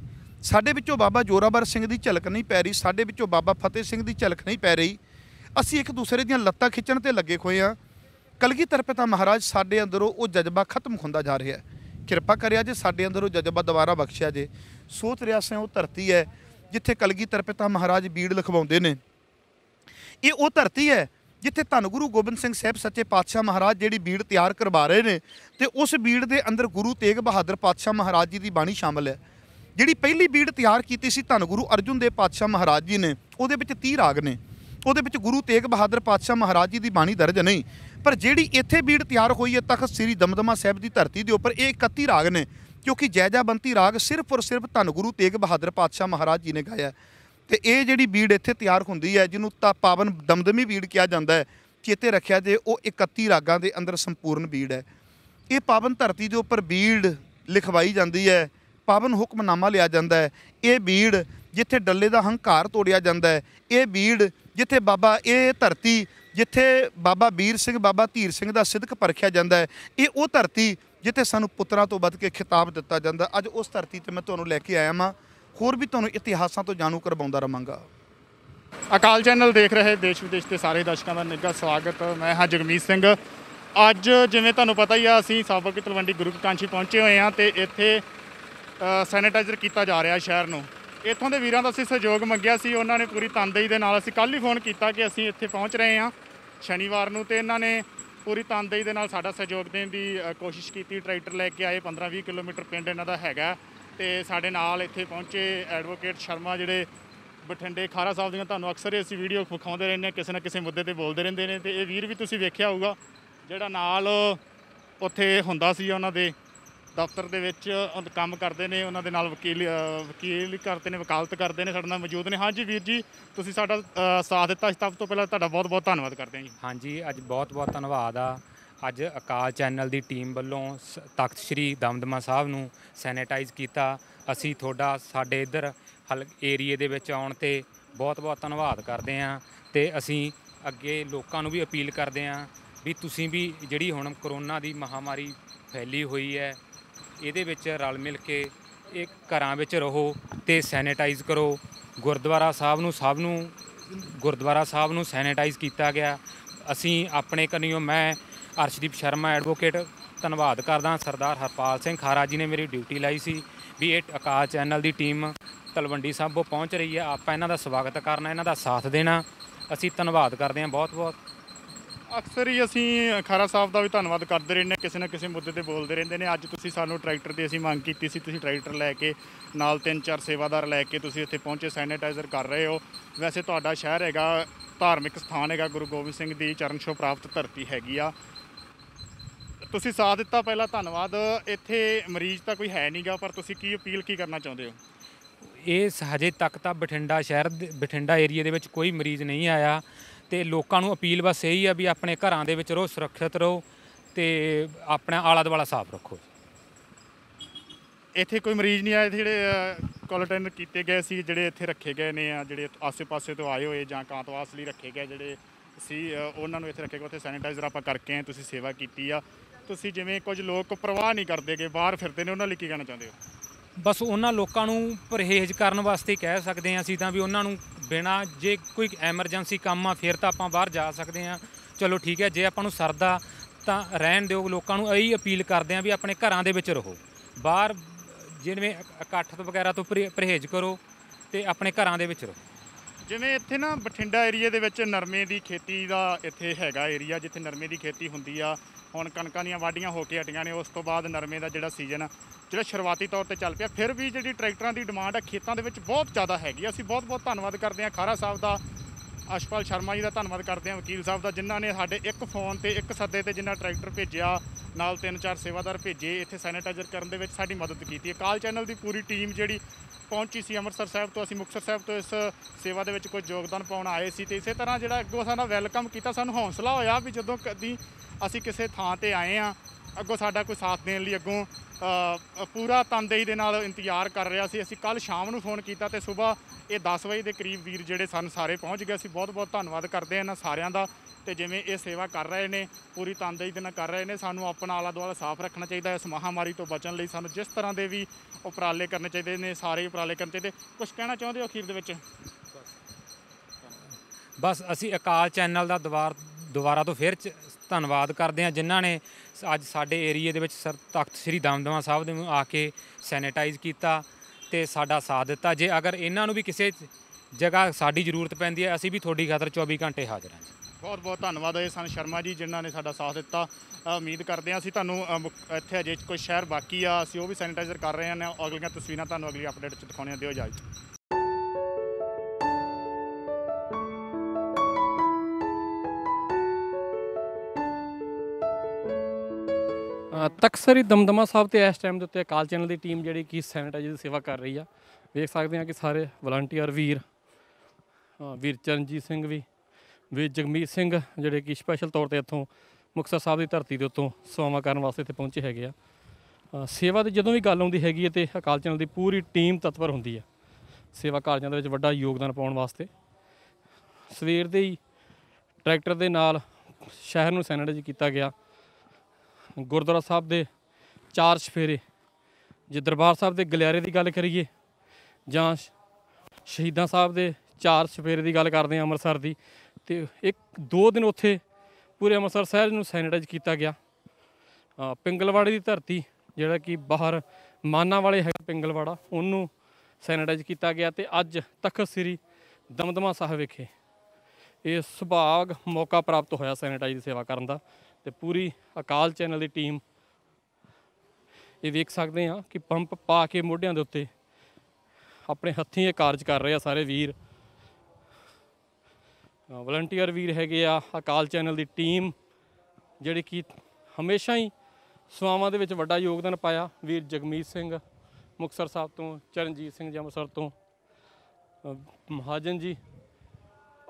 ਸਾਡੇ ਵਿੱਚੋਂ ਬਾਬਾ ਜੋਰਾਵਰ ਸਿੰਘ ਦੀ ਝਲਕ ਨਹੀਂ ਪੈ ਰਹੀ ਸਾਡੇ ਵਿੱਚੋਂ ਬਾਬਾ ਫਤਿਹ ਸਿੰਘ ਦੀ ਝਲਕ ਨਹੀਂ ਪੈ ਰਹੀ ਅਸੀਂ ਇੱਕ ਦੂਸਰੇ ਦੀਆਂ ਲੱਤਾਂ ਖਿੱਚਣ ਤੇ ਲੱਗੇ ਹੋਏ ਆ ਕਲਗੀਧਰ ਪਿਤਾ ਮਹਾਰਾਜ ਸਾਡੇ ਅੰਦਰੋਂ ਉਹ ਜਜ਼ਬਾ ਖਤਮ ਹੁੰਦਾ ਜਾ ਰਿਹਾ ਹੈ ਕਿਰਪਾ ਕਰਿਆ ਜੇ ਸਾਡੇ ਅੰਦਰੋਂ ਜਜ਼ਬਾ ਦੁਬਾਰਾ ਬਖਸ਼ਿਆ ਜੇ ਸੋਚ ਰਿਆ ਸੇ ਉਹ ਧਰਤੀ ਹੈ ਜਿੱਥੇ ਕਲਗੀਧਰ ਪਿਤਾ ਮਹਾਰਾਜ ਬੀੜ ਲਖਵਾਉਂਦੇ ਨੇ ਇਹ ਉਹ ਧਰਤੀ ਹੈ ਜਿੱਥੇ ਧੰਨ ਗੁਰੂ ਗੋਬਿੰਦ ਸਿੰਘ ਸਾਹਿਬ ਸੱਚੇ ਪਾਤਸ਼ਾਹ ਮਹਾਰਾਜ ਜਿਹੜੀ ਬੀੜ ਤਿਆਰ ਕਰਵਾ ਰਹੇ ਨੇ ਤੇ ਉਸ ਬੀੜ ਦੇ ਅੰਦਰ ਗੁਰੂ ਤੇਗ ਬਹਾਦਰ ਪਾਤਸ਼ਾਹ ਮਹਾਰਾਜ ਜੀ ਦੀ ਬਾਣੀ ਸ਼ਾਮਲ ਹੈ ਜਿਹੜੀ ਪਹਿਲੀ ਬੀੜ ਤਿਆਰ ਕੀਤੀ ਸੀ ਧੰਨ ਗੁਰੂ ਅਰਜੁਨ ਦੇਵ ਪਾਤਸ਼ਾਹ ਮਹਾਰਾਜ ਜੀ ਨੇ ਉਹਦੇ ਵਿੱਚ 30 ਰਾਗ ਨੇ ਉਹਦੇ ਵਿੱਚ ਗੁਰੂ ਤੇਗ ਬਹਾਦਰ ਪਾਤਸ਼ਾਹ ਮਹਾਰਾਜ ਜੀ ਦੀ ਬਾਣੀ ਦਰਜ ਨਹੀਂ ਪਰ ਜਿਹੜੀ ਇੱਥੇ ਬੀੜ ਤਿਆਰ ਹੋਈ ਹੈ ਤਖਤ ਸ੍ਰੀ ਦਮਦਮਾ ਸਾਹਿਬ ਦੀ ਧਰਤੀ ਦੇ ਉੱਪਰ ਇਹ 31 ਰਾਗ ਨੇ ਕਿਉਂਕਿ ਜੈਜਾਬੰਤੀ ਰਾਗ ਸਿਰਫ ਔਰ ਸਿਰਫ ਧੰਨ ਗੁਰੂ ਤੇਗ ਬਹਾਦਰ ਪਾਤਸ਼ਾਹ ਮਹਾਰਾਜ ਜੀ ਨੇ ਗਾਇਆ ਤੇ ਇਹ ਜਿਹੜੀ ਬੀੜ ਇੱਥੇ ਤਿਆਰ ਹੁੰਦੀ ਹੈ ਜਿਹਨੂੰ ਤਾਂ ਪਾਵਨ ਦਮਦਮੀ ਬੀੜ ਕਿਹਾ ਜਾਂਦਾ ਹੈ ਚੇਤੇ ਰੱਖਿਆ ਜੇ ਉਹ 31 ਰਾਗਾਂ ਦੇ ਅੰਦਰ ਸੰਪੂਰਨ ਬੀੜ ਹੈ ਇਹ ਪਾਵਨ ਧਰਤੀ ਦੇ ਉੱਪਰ ਬੀੜ ਲਿਖਵਾਈ ਜਾਂਦੀ ਹੈ ਪਾਵਨ ਹੁਕਮਨਾਮਾ ਲਿਆ ਜਾਂਦਾ ਹੈ ਇਹ ਬੀੜ ਜਿੱਥੇ ਡੱਲੇ ਦਾ ਹੰਕਾਰ ਤੋੜਿਆ ਜਾਂਦਾ ਹੈ ਇਹ ਬੀੜ ਜਿੱਥੇ ਬਾਬਾ ਇਹ ਧਰਤੀ ਜਿੱਥੇ ਬਾਬਾ ਵੀਰ ਸਿੰਘ ਬਾਬਾ ਧੀਰ ਸਿੰਘ ਦਾ ਸਿੱਧਕ ਪਰਖਿਆ ਜਾਂਦਾ ਹੈ ਇਹ ਉਹ ਧਰਤੀ ਜਿੱਥੇ ਸਾਨੂੰ ਪੁੱਤਰਾਂ ਤੋਂ ਵੱਧ ਕੇ ਖਿਤਾਬ ਦਿੱਤਾ ਜਾਂਦਾ ਅੱਜ ਉਸ ਧਰਤੀ ਤੇ ਮੈਂ ਤੁਹਾਨੂੰ ਲੈ ਕੇ ਆਇਆ ਮਾਂ ਹੋਰ ਵੀ ਤੁਹਾਨੂੰ ਇਤਿਹਾਸਾਂ ਤੋਂ ਜਾਣੂ ਕਰਵਾਉਂਦਾ ਰਵਾਂਗਾ ਅਕਾਲ ਚੈਨਲ ਦੇਖ ਰਹੇ ਦੇਸ਼ ਵਿਦੇਸ਼ ਦੇ ਸਾਰੇ ਦਰਸ਼ਕਾਂ ਦਾ ਨਿੱਘਾ ਸਵਾਗਤ ਮੈਂ ਹਾਂ ਜਗਮੀਤ ਸਿੰਘ ਅੱਜ ਜਿਵੇਂ ਤੁਹਾਨੂੰ ਪਤਾ ਹੀ ਆ ਅਸੀਂ ਸਾਬਕ ਤਲਵੰਡੀ ਗੁਰੂ ਕਾਂਸ਼ੀ ਪਹੁੰਚੇ ਹੋਏ ਹਾਂ ਤੇ ਇੱਥੇ ਸੈਨੀਟਾਈਜ਼ਰ ਕੀਤਾ ਜਾ ਰਿਹਾ ਸ਼ਹਿਰ ਨੂੰ ਇੱਥੋਂ ਦੇ ਵੀਰਾਂ ਦਾ ਅਸੀਂ ਸਹਿਯੋਗ ਮੰਗਿਆ ਸੀ ਉਹਨਾਂ ਨੇ ਪੂਰੀ ਤਨਦੇਹੀ ਦੇ ਨਾਲ ਅਸੀਂ ਕੱਲ ਹੀ ਫੋਨ ਕੀਤਾ ਕਿ ਅਸੀਂ ਇੱਥੇ ਪਹੁੰਚ ਰਹੇ ਹਾਂ ਸ਼ਨੀਵਾਰ ਨੂੰ ਤੇ ਇਹਨਾਂ ਨੇ ਪੂਰੀ ਤਨਦੇਹੀ ਦੇ ਨਾਲ ਸਾਡਾ ਸਹਿਯੋਗ ਦੇਣ ਦੀ ਕੋਸ਼ਿਸ਼ ਕੀਤੀ ਟਰੈਕਟਰ ਲੈ ਕੇ ਆਏ 15-20 ਕਿਲੋਮੀਟਰ ਪਿੰਡ ਇਹਨਾਂ ਦਾ ਹੈਗਾ ਤੇ ਸਾਡੇ ਨਾਲ ਇੱਥੇ ਪਹੁੰਚੇ ਐਡਵੋਕੇਟ ਸ਼ਰਮਾ ਜਿਹੜੇ ਬਠਿੰਡੇ ਖਾਰਾ ਸਾਹਿਬ ਦੀਆਂ ਤੁਹਾਨੂੰ ਅਕਸਰ ਅਸੀਂ ਵੀਡੀਓ ਵਿਖਾਉਂਦੇ ਰਹਿੰਦੇ ਹਾਂ ਕਿਸੇ ਨਾ ਕਿਸੇ ਮੁੱਦੇ ਤੇ ਬੋਲਦੇ ਰਹਿੰਦੇ ਨੇ ਤੇ ਇਹ ਵੀਰ ਵੀ ਤੁਸੀਂ ਵੇਖਿਆ ਹੋਊਗਾ ਜਿਹੜਾ ਨਾਲ ਉੱਥੇ ਹੁੰਦਾ ਸੀ ਉਹਨਾਂ ਦੇ ਦਫ਼ਤਰ ਦੇ ਵਿੱਚ ਕੰਮ ਕਰਦੇ ਨੇ ਉਹਨਾਂ ਦੇ ਨਾਲ ਵਕੀਲ ਵਕੀਲ ਕਰਦੇ ਨੇ ਵਕਾਲਤ ਕਰਦੇ ਨੇ ਸਾਡੇ ਨਾਲ ਮੌਜੂਦ ਨੇ ਹਾਂਜੀ ਵੀਰ ਜੀ ਤੁਸੀਂ ਸਾਡਾ ਸਾਥ ਦਿੱਤਾ ਇਸ ਤੋਂ ਪਹਿਲਾਂ ਤੁਹਾਡਾ ਬਹੁਤ-ਬਹੁਤ ਧੰਨਵਾਦ ਕਰਦੇ ਹਾਂ ਜੀ ਹਾਂਜੀ ਅੱਜ ਬਹੁਤ-ਬਹੁਤ ਧੰਨਵਾਦ ਆ ਅੱਜ ਅਕਾਲ ਚੈਨਲ ਦੀ ਟੀਮ ਵੱਲੋਂ ਤਖਤ ਸ੍ਰੀ ਦਮਦਮਾ ਸਾਹਿਬ ਨੂੰ ਸੈਨੇਟਾਈਜ਼ ਕੀਤਾ ਅਸੀਂ ਤੁਹਾਡਾ ਸਾਡੇ ਇੱਧਰ ਹਲ ਏਰੀਏ ਦੇ ਵਿੱਚ ਆਉਣ ਤੇ ਬਹੁਤ-ਬਹੁਤ ਧੰਨਵਾਦ ਕਰਦੇ ਹਾਂ ਤੇ ਅਸੀਂ ਅੱਗੇ ਲੋਕਾਂ ਨੂੰ ਵੀ ਅਪੀਲ ਕਰਦੇ ਹਾਂ ਵੀ ਤੁਸੀਂ ਵੀ ਜਿਹੜੀ ਹੁਣ ਕਰੋਨਾ ਦੀ ਮਹਾਮਾਰੀ ਫੈਲੀ ਹੋਈ ਹੈ ਇਹਦੇ ਵਿੱਚ ਰਲ ਮਿਲ ਕੇ ਇਹ ਘਰਾਂ ਵਿੱਚ ਰਹੋ ਤੇ ਸੈਨੀਟਾਈਜ਼ ਕਰੋ ਗੁਰਦੁਆਰਾ ਸਾਹਿਬ ਨੂੰ ਸਭ ਨੂੰ ਗੁਰਦੁਆਰਾ ਸਾਹਿਬ ਨੂੰ ਸੈਨੀਟਾਈਜ਼ ਕੀਤਾ ਗਿਆ ਅਸੀਂ ਆਪਣੇ ਕਨਿਓ ਮੈਂ ਅਰਸ਼ਦੀਪ ਸ਼ਰਮਾ ਐਡਵੋਕੇਟ ਧੰਨਵਾਦ ਕਰਦਾ ਸਰਦਾਰ ਹਰਪਾਲ ਸਿੰਘ ਖਾਰਾ ਜੀ ਨੇ ਮੇਰੀ ਡਿਊਟੀ ਲਾਈ ਸੀ ਵੀ ਇਹ ਅਕਾਲ ਚੈਨਲ ਦੀ ਟੀਮ ਤਲਵੰਡੀ ਸਾਹਿਬੋਂ ਪਹੁੰਚ ਰਹੀ ਹੈ ਆਪਾਂ ਇਹਨਾਂ ਦਾ ਸਵਾਗਤ ਕਰਨਾ ਇਹਨਾਂ ਦਾ ਸਾਥ ਦੇਣਾ ਅਸੀਂ ਧੰਨਵਾਦ ਕਰਦੇ ਹਾਂ ਬਹੁਤ ਬਹੁਤ ਅਕਸਰ ਹੀ ਅਸੀਂ ਖਾਰਾ ਸਾਹਿਬ ਦਾ ਵੀ ਧੰਨਵਾਦ ਕਰਦੇ ਰਹਿੰਦੇ ਕਿਸੇ ਨਾ ਕਿਸੇ ਮੁੱਦੇ ਤੇ ਬੋਲਦੇ ਰਹਿੰਦੇ ਨੇ ਅੱਜ ਤੁਸੀਂ ਸਾਨੂੰ ਟਰੈਕਟਰ ਦੀ ਅਸੀਂ ਮੰਗ ਕੀਤੀ ਸੀ ਤੁਸੀਂ ਟਰੈਕਟਰ ਲੈ ਕੇ ਨਾਲ ਤਿੰਨ ਚਾਰ ਸੇਵਾਦਾਰ ਲੈ ਕੇ ਤੁਸੀਂ ਇੱਥੇ ਪਹੁੰਚੇ ਸੈਨੀਟਾਈਜ਼ਰ ਕਰ ਰਹੇ ਹੋ ਵੈਸੇ ਤੁਹਾਡਾ ਸ਼ਹਿਰ ਹੈਗਾ ਧਾਰਮਿਕ ਸਥਾਨ ਹੈਗਾ ਗੁਰੂ ਗੋਬਿੰਦ ਸਿੰਘ ਦੀ ਚਰਨ ਛੋਹ ਪ੍ਰਾਪਤ ਧਰਤੀ ਹੈਗੀ ਆ ਤੁਸੀਂ ਸਾਥ ਦਿੱਤਾ ਪਹਿਲਾਂ ਧੰਨਵਾਦ ਇੱਥੇ ਮਰੀਜ਼ ਤਾਂ ਕੋਈ ਹੈ ਨਹੀਂਗਾ ਪਰ ਤੁਸੀਂ ਕੀ ਅਪੀਲ ਕੀ ਕਰਨਾ ਚਾਹੁੰਦੇ ਹੋ ਇਸ ਹਜੇ ਤੱਕ ਤਾਂ ਬਠਿੰਡਾ ਸ਼ਹਿਰ ਬਠਿੰਡਾ ਏਰੀਆ ਦੇ ਵਿੱਚ ਕੋਈ ਮਰੀਜ਼ ਨਹੀਂ ਆਇਆ ਤੇ ਲੋਕਾਂ ਨੂੰ ਅਪੀਲ ਬਸ ਇਹੀ ਆ ਵੀ ਆਪਣੇ ਘਰਾਂ ਦੇ ਵਿੱਚ ਰਹੋ ਸੁਰੱਖਿਅਤ ਰਹੋ ਤੇ ਆਪਣਾ ਆਲਾ ਦੁਆਲਾ ਸਾਫ਼ ਰੱਖੋ ਇੱਥੇ ਕੋਈ ਮਰੀਜ਼ ਨਹੀਂ ਆਏ ਜਿਹੜੇ ਕੁਆਰੰਟਾਈਨ ਕੀਤੇ ਗਏ ਸੀ ਜਿਹੜੇ ਇੱਥੇ ਰੱਖੇ ਗਏ ਨੇ ਆ ਜਿਹੜੇ ਆਸ ਪਾਸੇ ਤੋਂ ਆਏ ਹੋਏ ਜਾਂ ਕਾਂਤਵਾਸ ਲਈ ਰੱਖੇ ਗਏ ਜਿਹੜੇ ਸੀ ਉਹਨਾਂ ਨੂੰ ਇੱਥੇ ਰੱਖੇ ਗਏ ਉੱਥੇ ਸੈਨੀਟਾਈਜ਼ਰ ਆਪਾਂ ਕਰਕੇ ਆਏ ਤੁਸੀਂ ਸੇਵਾ ਕੀਤੀ ਆ ਤੁਸੀਂ ਜਿਵੇਂ ਕੁਝ ਲੋਕ ਪਰਵਾਹ ਨਹੀਂ ਕਰਦੇਗੇ ਬਾਹਰ ਫਿਰਦੇ ਨੇ ਉਹਨਾਂ ਲਈ ਕੀ ਕਹਿਣਾ ਚਾਹੁੰਦੇ ਹੋ ਬਸ ਉਹਨਾਂ ਲੋਕਾਂ ਨੂੰ ਪਰਹੇਜ਼ ਕਰਨ ਵਾਸਤੇ ਕਹਿ ਸਕਦੇ ਆ ਅਸੀਂ ਤਾਂ ਵੀ ਉਹਨਾਂ ਨੂੰ ਬਿਨਾ ਜੇ ਕੋਈ ਐਮਰਜੈਂਸੀ ਕੰਮ ਆ ਫਿਰ ਤਾਂ ਆਪਾਂ ਬਾਹਰ ਜਾ ਸਕਦੇ ਆ ਚਲੋ ਠੀਕ ਹੈ ਜੇ ਆਪਾਂ ਨੂੰ ਸਰਦਾ ਤਾਂ ਰਹਿਣ ਦਿਓ ਲੋਕਾਂ ਨੂੰ ਇਹੀ ਅਪੀਲ ਕਰਦੇ ਆ ਵੀ ਆਪਣੇ ਘਰਾਂ ਦੇ ਵਿੱਚ ਰਹੋ ਬਾਹਰ ਜਿਵੇਂ ਇਕੱਠ ਤੋਂ ਵਗੈਰਾ ਤੋਂ ਪਰਹੇਜ਼ ਕਰੋ ਤੇ ਆਪਣੇ ਘਰਾਂ ਦੇ ਵਿੱਚ ਰਹੋ ਜਿਵੇਂ ਇੱਥੇ ਨਾ ਬਠਿੰਡਾ ਏਰੀਆ ਦੇ ਵਿੱਚ ਨਰਮੇ ਦੀ ਖੇਤੀ ਦਾ ਇੱਥੇ ਹੈਗਾ ਏਰੀਆ ਜਿੱਥੇ ਨਰਮੇ ਦੀ ਖੇਤੀ ਹੁੰਦੀ ਆ ਹੁਣ ਕਣਕਾਂ ਦੀਆਂ ਵਾਢੀਆਂ ਹੋ ਕੇ ਹਟੀਆਂ ਨੇ ਉਸ ਤੋਂ ਬਾਅਦ ਨਰਮੇ ਦਾ ਜਿਹੜਾ ਸੀਜ਼ਨ ਆ ਜਿਹੜਾ ਸ਼ੁਰੂਆਤੀ ਤੌਰ ਤੇ ਚੱਲ ਪਿਆ ਫਿਰ ਵੀ ਜਿਹੜੀ ਟਰੈਕਟਰਾਂ ਦੀ ਡਿਮਾਂਡ ਆ ਖੇਤਾਂ ਦੇ ਵਿੱਚ ਬਹੁਤ ਜ਼ਿਆਦਾ ਹੈਗੀ ਅਸੀਂ ਬਹੁਤ ਬਹੁਤ ਧੰਨਵਾਦ ਕਰਦੇ ਹਾਂ ਖਾਰਾ ਸਾਹਿਬ ਦਾ ਅਸ਼ਪਾਲ ਸ਼ਰਮਾ ਜੀ ਦਾ ਧੰਨਵਾਦ ਕਰਦੇ ਹਾਂ ਵਕੀਲ ਸਾਹਿਬ ਦਾ ਜਿਨ੍ਹਾਂ ਨੇ ਸਾਡੇ ਇੱਕ ਫੋਨ ਤੇ ਇੱਕ ਸੱਦੇ ਤੇ ਜਿੰਨਾ ਟਰੈਕਟਰ ਭੇਜਿਆ ਨਾਲ ਤਿੰਨ ਚਾਰ ਸੇਵਾਦਾਰ ਭੇਜੇ ਇੱਥੇ ਸੈਨੀਟਾਈਜ਼ਰ ਕਰਨ ਦੇ ਵਿੱਚ ਸਾਡੀ ਮਦਦ ਕੀਤੀ ਅਕਾਲ ਚੈਨਲ ਦੀ ਪੂਰੀ ਟੀਮ ਜਿਹੜੀ ਪਹੁੰਚੀ ਸੀ ਅੰਮ੍ਰਿਤਸਰ ਸਾਹਿਬ ਤੋਂ ਅਸੀਂ ਮੁਕਤਸਰ ਸਾਹਿਬ ਤੋਂ ਇਸ ਸੇਵਾ ਦੇ ਵਿੱਚ ਕੋਈ ਯੋਗਦਾਨ ਪਾਉਣ ਆਏ ਸੀ ਤੇ ਇਸੇ ਤਰ੍ਹਾਂ ਜਿਹੜਾ ਅੱਗੋਂ ਸਾਡਾ ਵੈਲਕਮ ਕੀਤਾ ਸਾਨੂੰ ਹੌਸਲਾ ਹੋਇਆ ਵੀ ਜਦੋਂ ਕਦੀ ਅਸੀਂ ਕਿਸੇ ਥਾਂ ਤੇ ਆਏ ਆ ਅੱਗੋਂ ਸਾਡਾ ਕੋਈ ਸਾਥ ਦੇਣ ਲਈ ਅੱਗੋਂ ਪੂਰਾ ਤਨਦੇਹੀ ਦੇ ਨਾਲ ਇੰਤਜ਼ਾਰ ਕਰ ਰਿਹਾ ਸੀ ਅਸੀਂ ਕੱਲ ਸ਼ਾਮ ਨੂੰ ਫੋਨ ਕੀਤਾ ਤੇ ਸਵੇਰ ਇਹ 10 ਵਜੇ ਦੇ ਕਰੀਬ ਵੀਰ ਜਿਹੜੇ ਸਨ ਸਾਰੇ ਪਹੁੰਚ ਗਏ ਸੀ ਬਹੁਤ-ਬਹੁਤ ਧੰਨਵਾਦ ਕਰਦੇ ਹਾਂ ਇਹਨਾਂ ਸਾਰਿਆਂ ਦਾ ਤੇ ਜਿਵੇਂ ਇਹ ਸੇਵਾ ਕਰ ਰਹੇ ਨੇ ਪੂਰੀ ਤਨਦੇਹੀ ਦੇ ਨਾਲ ਕਰ ਰਹੇ ਨੇ ਸਾਨੂੰ ਆਪਣਾ ਆਲਾ ਦੁਆਲਾ ਸਾਫ਼ ਰੱਖਣਾ ਚਾਹੀਦਾ ਹੈ ਇਸ ਮਹਾਮਾਰੀ ਤੋਂ ਬਚਣ ਲਈ ਸਾਨੂੰ ਜਿਸ ਤਰ੍ਹਾਂ ਦੇ ਵੀ ਉਪਰਾਲੇ ਕਰਨੇ ਚਾਹੀਦੇ ਨੇ ਸਾਰੇ ਉਪਰਾਲੇ ਕਰਨੇ ਚਾਹੀਦੇ ਕੁਝ ਕਹਿਣਾ ਚਾਹੁੰਦੇ ਹੋ ਅਖੀਰ ਦੇ ਵਿੱਚ ਬਸ ਅਸੀਂ ਅਕਾਲ ਚੈਨਲ ਦਾ ਦੁਬਾਰਾ ਦੁਬਾਰਾ ਤੋਂ ਫਿਰ ਧੰਨਵਾਦ ਕਰਦੇ ਹਾਂ ਜਿਨ੍ਹਾਂ ਨੇ ਅੱਜ ਸਾਡੇ ਏਰੀਏ ਦੇ ਵਿੱਚ ਸਰ ਤਖਤ ਸ੍ਰੀ ਦਮਦਮਾ ਸਾਹਿਬ ਦੇ ਨੂੰ ਆ ਕੇ ਸੈਨੇਟਾਈਜ਼ ਕੀਤਾ ਤੇ ਸਾਡਾ ਸਾਥ ਦਿੱਤਾ ਜੇ ਅਗਰ ਇਹਨਾਂ ਨੂੰ ਵੀ ਕਿਸੇ ਜਗ੍ਹਾ ਸਾਡੀ ਜ਼ਰੂਰਤ ਪੈਂਦੀ ਹੈ ਅਸੀਂ ਵੀ ਤੁਹਾਡੀ ਖਾਤਰ 24 ਘੰਟੇ ਹਾਜ਼ਰ ਹਾਂ ਬਹੁਤ ਬਹੁਤ ਧੰਨਵਾਦ ਹੈ ਸਨ ਸ਼ਰਮਾ ਜੀ ਜਿਨ੍ਹਾਂ ਨੇ ਸਾਡਾ ਸਾਥ ਦਿੱਤਾ ਉਮੀਦ ਕਰਦੇ ਹਾਂ ਅਸੀਂ ਤੁਹਾਨੂੰ ਇੱਥੇ ਅਜੇ ਕੋਈ ਸ਼ਹਿਰ ਬਾਕੀ ਆ ਅਸੀਂ ਉਹ ਵੀ ਸੈਨੀਟਾਈਜ਼ਰ ਕਰ ਰਹੇ ਹਾਂ ਅਗਲੀਆਂ ਤਸਵੀਰਾਂ ਤੁਹਾਨੂੰ ਅਗਲੀ ਅਪਡੇਟ 'ਚ ਦਿਖਾਉਣੀਆਂ ਦਿਓ ਇਜਾਜ਼ਤ ਤਕਸਰੀ ਦਮਦਮਾ ਸਾਹਿਬ ਤੇ ਇਸ ਟਾਈਮ ਦੇ ਉੱਤੇ ਅਕਾਲ ਚੈਨਲ ਦੀ ਟੀਮ ਜਿਹੜੀ ਕਿ ਸੈਨੇਟਾਈਜ਼ਰ ਦੀ ਸੇਵਾ ਕਰ ਰਹੀ ਆ ਵੇਖ ਸਕਦੇ ਆ ਕਿ ਸਾਰੇ ਵਲੰਟੀਅਰ ਵੀਰ ਵੀਰ ਚਰਨਜੀਤ ਸਿੰਘ ਵੀ ਵੀ ਜਗਮੀਤ ਸਿੰਘ ਜਿਹੜੇ ਕਿ ਸਪੈਸ਼ਲ ਤੌਰ ਤੇ ਇੱਥੋਂ ਮੁਕਤਸਰ ਸਾਹਿਬ ਦੀ ਧਰਤੀ ਦੇ ਉੱਤੋਂ ਸਵਾਵਾ ਕਰਨ ਵਾਸਤੇ ਇੱਥੇ ਪਹੁੰਚੇ ਹੈਗੇ ਆ ਸੇਵਾ ਦੇ ਜਦੋਂ ਵੀ ਗੱਲ ਆਉਂਦੀ ਹੈਗੀ ਤੇ ਅਕਾਲ ਚੈਨਲ ਦੀ ਪੂਰੀ ਟੀਮ ਤਤਪਰ ਹੁੰਦੀ ਆ ਸੇਵਾ ਕਾਰਜਾਂ ਦੇ ਵਿੱਚ ਵੱਡਾ ਯੋਗਦਾਨ ਪਾਉਣ ਵਾਸਤੇ ਸਵੇਰ ਦੇ ਹੀ ਟਰੈਕਟਰ ਦੇ ਨਾਲ ਸ਼ਹਿਰ ਨੂੰ ਸੈਨੇਟਾਈਜ਼ ਕੀਤਾ ਗਿਆ ਗੁਰਦੁਆਰਾ ਸਾਹਿਬ ਦੇ ਚਾਰ ਸ਼ਫੇਰੇ ਜੇ ਦਰਬਾਰ ਸਾਹਿਬ ਦੇ ਗਲਿਆਰੇ ਦੀ ਗੱਲ ਕਰੀਏ ਜਾਂ ਸ਼ਹੀਦਾਂ ਸਾਹਿਬ ਦੇ ਚਾਰ ਸ਼ਫੇਰੇ ਦੀ ਗੱਲ ਕਰਦੇ ਹਾਂ ਅੰਮ੍ਰਿਤਸਰ ਦੀ ਤੇ ਇੱਕ ਦੋ ਦਿਨ ਉੱਥੇ ਪੂਰੇ ਅੰਮ੍ਰਿਤਸਰ ਸ਼ਹਿਰ ਨੂੰ ਸੈਨੀਟਾਈਜ਼ ਕੀਤਾ ਗਿਆ ਪਿੰਗਲਵਾੜੇ ਦੀ ਧਰਤੀ ਜਿਹੜਾ ਕਿ ਬਾਹਰ ਮਾਨਾ ਵਾਲੇ ਹੈ ਪਿੰਗਲਵਾੜਾ ਉਹਨੂੰ ਸੈਨੀਟਾਈਜ਼ ਕੀਤਾ ਗਿਆ ਤੇ ਅੱਜ ਤਖਤ ਸ੍ਰੀ ਦਮਦਮਾ ਸਾਹਿਬ ਵਿਖੇ ਇਹ ਸੁਭਾਗ ਮੌਕਾ ਪ੍ਰਾਪਤ ਹੋਇਆ ਸੈਨੀਟਾਈਜ਼ ਸੇਵਾ ਕਰਨ ਦਾ ਤੇ ਪੂਰੀ ਅਕਾਲ ਚੈਨਲ ਦੀ ਟੀਮ ਇਹ ਦੇਖ ਸਕਦੇ ਆ ਕਿ ਪੰਪ ਪਾ ਕੇ ਮੋਢਿਆਂ ਦੇ ਉੱਤੇ ਆਪਣੇ ਹੱਥੀਂ ਇਹ ਕਾਰਜ ਕਰ ਰਹੇ ਆ ਸਾਰੇ ਵੀਰ ਵਲੰਟੀਅਰ ਵੀਰ ਹੈਗੇ ਆ ਅਕਾਲ ਚੈਨਲ ਦੀ ਟੀਮ ਜਿਹੜੀ ਕਿ ਹਮੇਸ਼ਾ ਹੀ ਸਵਾਵਾਂ ਦੇ ਵਿੱਚ ਵੱਡਾ ਯੋਗਦਾਨ ਪਾਇਆ ਵੀਰ ਜਗਮੀਤ ਸਿੰਘ ਮੁਕਸਰ ਸਾਹਿਬ ਤੋਂ ਚਰਨਜੀਤ ਸਿੰਘ ਜੀ ਤੋਂ ਮਹਾਜਨ ਜੀ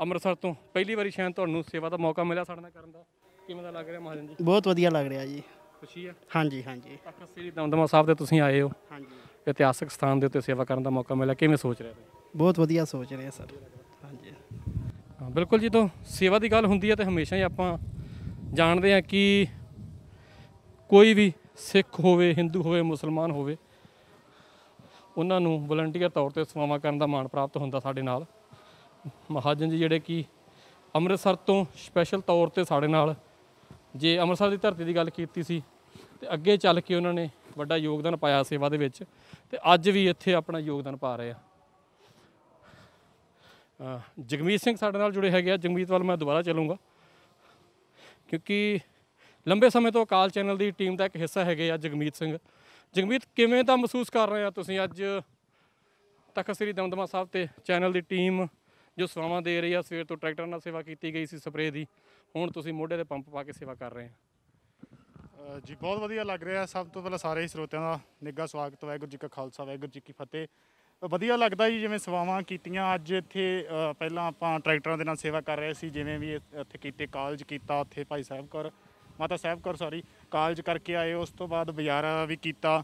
ਅੰਮ੍ਰਿਤਸਰ ਤੋਂ ਪਹਿਲੀ ਵਾਰੀ ਸ਼ਾਇਦ ਤੁਹਾਨੂੰ ਸੇਵਾ ਦਾ ਮੌਕਾ ਮਿਲਿਆ ਸਾਡੇ ਨਾਲ ਕਰਨ ਦਾ ਕਿਵੇਂ ਦਾ ਲੱਗ ਰਿਹਾ ਮਹਾਜਨ ਜੀ ਬਹੁਤ ਵਧੀਆ ਲੱਗ ਰਿਹਾ ਜੀ ਖੁਸ਼ੀ ਆ ਹਾਂਜੀ ਹਾਂਜੀ ਤਖਤ ਸ੍ਰੀ ਦਮਦਮਾ ਸਾਹਿਬ ਤੇ ਤੁਸੀਂ ਆਏ ਹੋ ਹਾਂਜੀ ਇਤਿਹਾਸਕ ਸਥਾਨ ਦੇ ਉੱਤੇ ਸੇਵਾ ਕਰਨ ਦਾ ਮੌਕਾ ਮਿਲਿਆ ਕਿਵੇਂ ਸੋਚ ਰਹੇ ਹੋ ਬਹੁਤ ਵਧੀਆ ਸੋਚ ਰਹੇ ਸਰ ਹਾਂਜੀ ਹਾਂ ਬਿਲਕੁਲ ਜੀ ਤੋਂ ਸੇਵਾ ਦੀ ਗੱਲ ਹੁੰਦੀ ਹੈ ਤੇ ਹਮੇਸ਼ਾ ਹੀ ਆਪਾਂ ਜਾਣਦੇ ਆ ਕਿ ਕੋਈ ਵੀ ਸਿੱਖ ਹੋਵੇ Hindu ਹੋਵੇ ਮੁਸਲਮਾਨ ਹੋਵੇ ਉਹਨਾਂ ਨੂੰ ਵਲੰਟੀਅਰ ਤੌਰ ਤੇ ਸੇਵਾਵਾਂ ਕਰਨ ਦਾ ਮਾਣ ਪ੍ਰਾਪਤ ਹੁੰਦਾ ਸਾਡੇ ਨਾਲ ਮਹਾਜਨ ਜੀ ਜਿਹੜੇ ਕਿ ਅੰਮ੍ਰਿਤਸਰ ਤੋਂ ਸਪੈਸ਼ਲ ਤੌਰ ਤੇ ਸਾਡੇ ਨਾਲ ਜੇ ਅੰਮ੍ਰਿਤਸਰ ਦੀ ਧਰਤੀ ਦੀ ਗੱਲ ਕੀਤੀ ਸੀ ਤੇ ਅੱਗੇ ਚੱਲ ਕੇ ਉਹਨਾਂ ਨੇ ਵੱਡਾ ਯੋਗਦਾਨ ਪਾਇਆ ਸੇਵਾ ਦੇ ਵਿੱਚ ਤੇ ਅੱਜ ਵੀ ਇੱਥੇ ਆਪਣਾ ਯੋਗਦਾਨ ਪਾ ਰਹੇ ਆ ਜਗਮੀਤ ਸਿੰਘ ਸਾਡੇ ਨਾਲ ਜੁੜੇ ਹੈਗੇ ਆ ਜਗਮੀਤ ਵੱਲ ਮੈਂ ਦੁਬਾਰਾ ਚੱਲੂੰਗਾ ਕਿਉਂਕਿ ਲੰਬੇ ਸਮੇਂ ਤੋਂ ਕਾਲ ਚੈਨਲ ਦੀ ਟੀਮ ਦਾ ਇੱਕ ਹਿੱਸਾ ਹੈਗੇ ਆ ਜਗਮੀਤ ਸਿੰਘ ਜਗਮੀਤ ਕਿਵੇਂ ਤਾਂ ਮਹਿਸੂਸ ਕਰ ਰਹੇ ਆ ਤੁਸੀਂ ਅੱਜ ਤਖਤ ਸ੍ਰੀ ਦਮਦਮਾ ਸਾਹਿਬ ਤੇ ਚੈਨਲ ਦੀ ਟੀਮ ਜੋ ਸੇਵਾਵਾਂ ਦੇ ਰਹੀ ਆ ਸਵੇਰ ਤੋਂ ਟਰੈਕਟਰ ਨਾਲ ਸੇਵਾ ਕੀਤੀ ਗਈ ਸੀ ਸਪਰੇਅ ਦੀ ਹੁਣ ਤੁਸੀਂ ਮੋਢੇ ਤੇ ਪੰਪ ਪਾ ਕੇ ਸੇਵਾ ਕਰ ਰਹੇ ਆ ਜੀ ਬਹੁਤ ਵਧੀਆ ਲੱਗ ਰਿਹਾ ਸਭ ਤੋਂ ਪਹਿਲਾਂ ਸਾਰੇ ਹੀ ਸਰੋਤਿਆਂ ਦਾ ਨਿੱਘਾ ਸਵਾਗਤ ਵਾਹਿਗੁਰੂ ਜੀ ਕਾ ਖਾਲਸਾ ਵਾਹਿਗੁਰੂ ਜੀ ਕੀ ਫਤਿਹ ਵਧੀਆ ਲੱਗਦਾ ਜੀ ਜਿਵੇਂ ਸਵਾਵਾਂ ਕੀਤੀਆਂ ਅੱਜ ਇੱਥੇ ਪਹਿਲਾਂ ਆਪਾਂ ਟਰੈਕਟਰਾਂ ਦੇ ਨਾਲ ਸੇਵਾ ਕਰ ਰਹੇ ਸੀ ਜਿਵੇਂ ਵੀ ਇੱਥੇ ਕੀਤੇ ਕਾਲਜ ਕੀਤਾ ਉੱਥੇ ਭਾਈ ਸਾਹਿਬ ਕਰ ਮਾਤਾ ਸਾਹਿਬ ਕਰ ਸੌਰੀ ਕਾਲਜ ਕਰਕੇ ਆਏ ਉਸ ਤੋਂ ਬਾਅਦ ਬਾਜ਼ਾਰਾਂ ਵੀ ਕੀਤਾ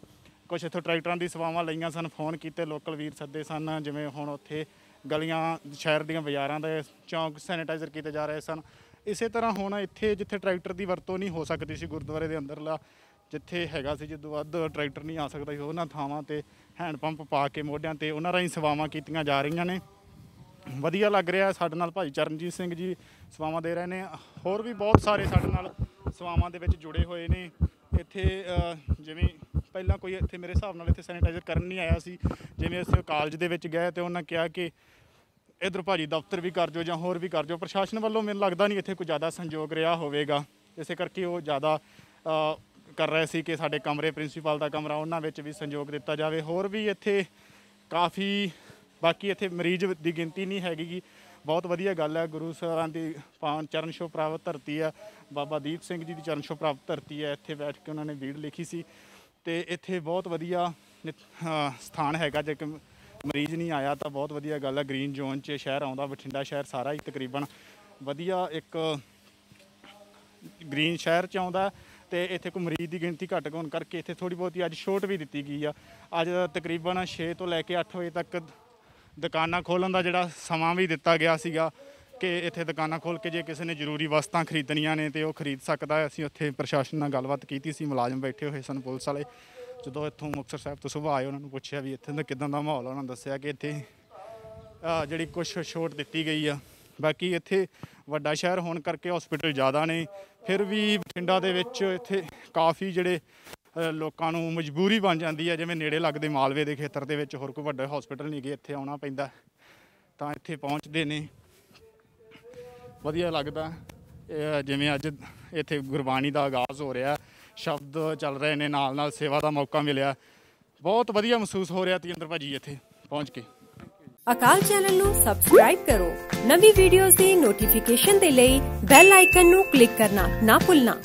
ਕੁਝ ਇੱਥੋਂ ਟਰੈਕਟਰਾਂ ਦੀ ਸਵਾਵਾਂ ਲਈਆਂ ਸਨ ਫੋਨ ਕੀਤੇ ਲੋਕਲ ਵੀਰ ਸੱਦੇ ਸਨ ਜਿਵੇਂ ਹੁਣ ਉੱਥੇ ਗਲੀਆਂ ਸ਼ਹਿਰ ਦੀਆਂ ਬਾਜ਼ਾਰਾਂ ਦੇ ਚੌਂਕ ਸੈਨੀਟਾਈਜ਼ਰ ਕੀਤੇ ਜਾ ਰਹੇ ਸਨ ਇਸੇ ਤਰ੍ਹਾਂ ਹੁਣ ਇੱਥੇ ਜਿੱਥੇ ਟਰੈਕਟਰ ਦੀ ਵਰਤੋਂ ਨਹੀਂ ਹੋ ਸਕਦੀ ਸੀ ਗੁਰਦੁਆਰੇ ਦੇ ਅੰਦਰਲਾ ਜਿੱਥੇ ਹੈਗਾ ਸੀ ਜਦੋਂ ਵੱਧ ਟਰੈਕਟਰ ਨਹੀਂ ਆ ਸਕਦਾ ਸੀ ਉਹਨਾਂ ਥਾਵਾਂ ਤੇ ਹੈਂਡ ਪੰਪ ਪਾ ਕੇ ਮੋਢਿਆਂ ਤੇ ਉਹਨਾਂ ਰਾਹੀਂ ਸਵਾਵਾਂ ਕੀਤੀਆਂ ਜਾ ਰਹੀਆਂ ਨੇ ਵਧੀਆ ਲੱਗ ਰਿਹਾ ਸਾਡੇ ਨਾਲ ਭਾਈ ਚਰਨਜੀਤ ਸਿੰਘ ਜੀ ਸਵਾਵਾਂ ਦੇ ਰਹੇ ਨੇ ਹੋਰ ਵੀ ਬਹੁਤ ਸਾਰੇ ਸਾਡੇ ਨਾਲ ਸਵਾਵਾਂ ਦੇ ਵਿੱਚ ਜੁੜੇ ਹੋਏ ਨੇ ਇੱਥੇ ਜਿਵੇਂ ਪਹਿਲਾਂ ਕੋਈ ਇੱਥੇ ਮੇਰੇ ਹਿਸਾਬ ਨਾਲ ਇੱਥੇ ਸੈਨੀਟਾਈਜ਼ਰ ਕਰਨ ਨਹੀਂ ਆਇਆ ਸੀ ਜਿਵੇਂ ਅਸੀਂ ਕਾਲਜ ਦੇ ਵਿੱਚ ਗਏ ਤੇ ਉਹਨਾਂ ਕਿਹਾ ਕਿ ਇਧਰ ਭਾਜੀ ਦਫ਼ਤਰ ਵੀ ਕਰ ਜੋ ਜਾਂ ਹੋਰ ਵੀ ਕਰ ਜੋ ਪ੍ਰਸ਼ਾਸਨ ਵੱਲੋਂ ਮੈਨੂੰ ਲੱਗਦਾ ਨਹੀਂ ਇੱਥੇ ਕੋਈ ਜ਼ਿਆਦਾ ਸੰਯੋਗ ਰਿਹਾ ਹੋਵੇਗਾ ਇਸੇ ਕਰਕੇ ਉਹ ਜ਼ਿਆਦਾ ਕਰ ਰਹੇ ਸੀ ਕਿ ਸਾਡੇ ਕਮਰੇ ਪ੍ਰਿੰਸੀਪਲ ਦਾ ਕਮਰਾ ਉਹਨਾਂ ਵਿੱਚ ਵੀ ਸੰਯੋਗ ਦਿੱਤਾ ਜਾਵੇ ਹੋਰ ਵੀ ਇੱਥੇ ਕਾਫੀ ਬਾਕੀ ਇੱਥੇ ਮਰੀਜ਼ ਦੀ ਗਿਣਤੀ ਨਹੀਂ ਹੈਗੀ ਬਹੁਤ ਵਧੀਆ ਗੱਲ ਹੈ ਗੁਰੂ ਸਰਾਂ ਦੀ ਪਾਵਨ ਚਰਨ ਛੋ ਪ੍ਰਾਪਤ ਧਰਤੀ ਆ ਬਾਬਾ ਦੀਪ ਸਿੰਘ ਜੀ ਦੀ ਚਰਨ ਛੋ ਪ੍ਰਾਪਤ ਧਰਤੀ ਹੈ ਇੱਥੇ ਬੈਠ ਕੇ ਉਹਨਾਂ ਨੇ ਵੀੜ ਲਿਖੀ ਸੀ ਤੇ ਇੱਥੇ ਬਹੁਤ ਵਧੀਆ ਸਥਾਨ ਹੈਗਾ ਜੇ ਮਰੀਜ਼ ਨਹੀਂ ਆਇਆ ਤਾਂ ਬਹੁਤ ਵਧੀਆ ਗੱਲ ਹੈ ਗ੍ਰੀਨ ਜ਼ੋਨ 'ਚ ਸ਼ਹਿਰ ਆਉਂਦਾ ਬਠਿੰਡਾ ਸ਼ਹਿਰ ਸਾਰਾ ਹੀ ਤਕਰੀਬਨ ਵਧੀਆ ਇੱਕ ਗ੍ਰੀਨ ਸ਼ਹਿਰ 'ਚ ਆਉਂਦਾ ਤੇ ਇੱਥੇ ਕੋਈ ਮਰੀਜ਼ ਦੀ ਗਿਣਤੀ ਘੱਟ ਹੋਣ ਕਰਕੇ ਇੱਥੇ ਥੋੜੀ ਬਹੁਤੀ ਅੱਜ ਛੋਟ ਵੀ ਦਿੱਤੀ ਗਈ ਆ ਅੱਜ ਤਕਰੀਬਨ 6 ਤੋਂ ਲੈ ਕੇ 8 ਵਜੇ ਤੱਕ ਦੁਕਾਨਾਂ ਖੋਲਣ ਦਾ ਜਿਹੜਾ ਸਮਾਂ ਵੀ ਦਿੱਤਾ ਗਿਆ ਸੀਗਾ ਕਿ ਇੱਥੇ ਦੁਕਾਨਾਂ ਖੋਲ ਕੇ ਜੇ ਕਿਸੇ ਨੇ ਜ਼ਰੂਰੀ ਵਸਤਾਂ ਖਰੀਦਣੀਆਂ ਨੇ ਤੇ ਉਹ ਖਰੀਦ ਸਕਦਾ ਅਸੀਂ ਉੱਥੇ ਪ੍ਰਸ਼ਾਸਨ ਨਾਲ ਗੱਲਬਾਤ ਕੀਤੀ ਸੀ ਮੁਲਾਜ਼ਮ ਬੈਠੇ ਹੋਏ ਸਨ ਪੁਲਿਸ ਵਾਲੇ ਜਦੋਂ ਇੱਥੋਂ ਮੁਕਤਸਰ ਸਾਹਿਬ ਤੋਂ ਸੁਭਾਅ ਆਏ ਉਹਨਾਂ ਨੂੰ ਪੁੱਛਿਆ ਵੀ ਇੱਥੇ ਦਾ ਕਿਦਾਂ ਦਾ ਮਾਹੌਲ ਉਹਨਾਂ ਦੱਸਿਆ ਕਿ ਇੱਥੇ ਜਿਹੜੀ ਕੁਝ ਛੋਟ ਦਿੱਤੀ ਗਈ ਆ ਬਾਕੀ ਇੱਥੇ ਵੱਡਾ ਸ਼ਹਿਰ ਹੋਣ ਕਰਕੇ ਹਸਪੀਟਲ ਜ਼ਿਆਦਾ ਨੇ ਫਿਰ ਵੀ ਬਠਿੰਡਾ ਦੇ ਵਿੱਚ ਇੱਥੇ ਕਾਫੀ ਜਿਹੜੇ ਲੋਕਾਂ ਨੂੰ ਮਜਬੂਰੀ ਬਣ ਜਾਂਦੀ ਹੈ ਜਿਵੇਂ ਨੇੜੇ ਲੱਗਦੇ ਮਾਲਵੇ ਦੇ ਖੇਤਰ ਦੇ ਵਿੱਚ ਹੋਰ ਕੋਈ ਵੱਡਾ ਹਸਪੀਟਲ ਨਹੀਂ ਗਏ ਇੱਥੇ ਆਉਣਾ ਪੈਂਦਾ ਤਾਂ ਇੱਥੇ ਪਹੁੰਚਦੇ ਨੇ ਵਧੀਆ ਲੱਗਦਾ ਜਿਵੇਂ ਅੱਜ ਇੱਥੇ ਗੁਰਬਾਣੀ ਦਾ ਆਗਾਜ਼ ਹੋ ਰਿਹਾ ਸ਼ਬਦ ਚੱਲ ਰਹੇ ਨੇ ਨਾਲ ਨਾਲ ਸੇਵਾ ਦਾ ਮੌਕਾ ਮਿਲਿਆ ਬਹੁਤ ਵਧੀਆ ਮਹਿਸੂਸ ਹੋ ਰਿਹਾ ਤੇਂਦਰ ਭਾਜੀ ਇੱਥੇ ਪਹੁੰਚ ਕੇ ਅਕਾਲ ਚੈਨਲ ਨੂੰ ਸਬਸਕ੍ਰਾਈਬ ਕਰੋ ਨਵੀਂ ਵੀਡੀਓਜ਼ ਦੀ ਨੋਟੀਫਿਕੇਸ਼ਨ ਦੇ ਲਈ ਬੈਲ ਆਈਕਨ ਨੂੰ ਕਲਿੱਕ ਕਰਨਾ ਨਾ ਭੁੱਲਣਾ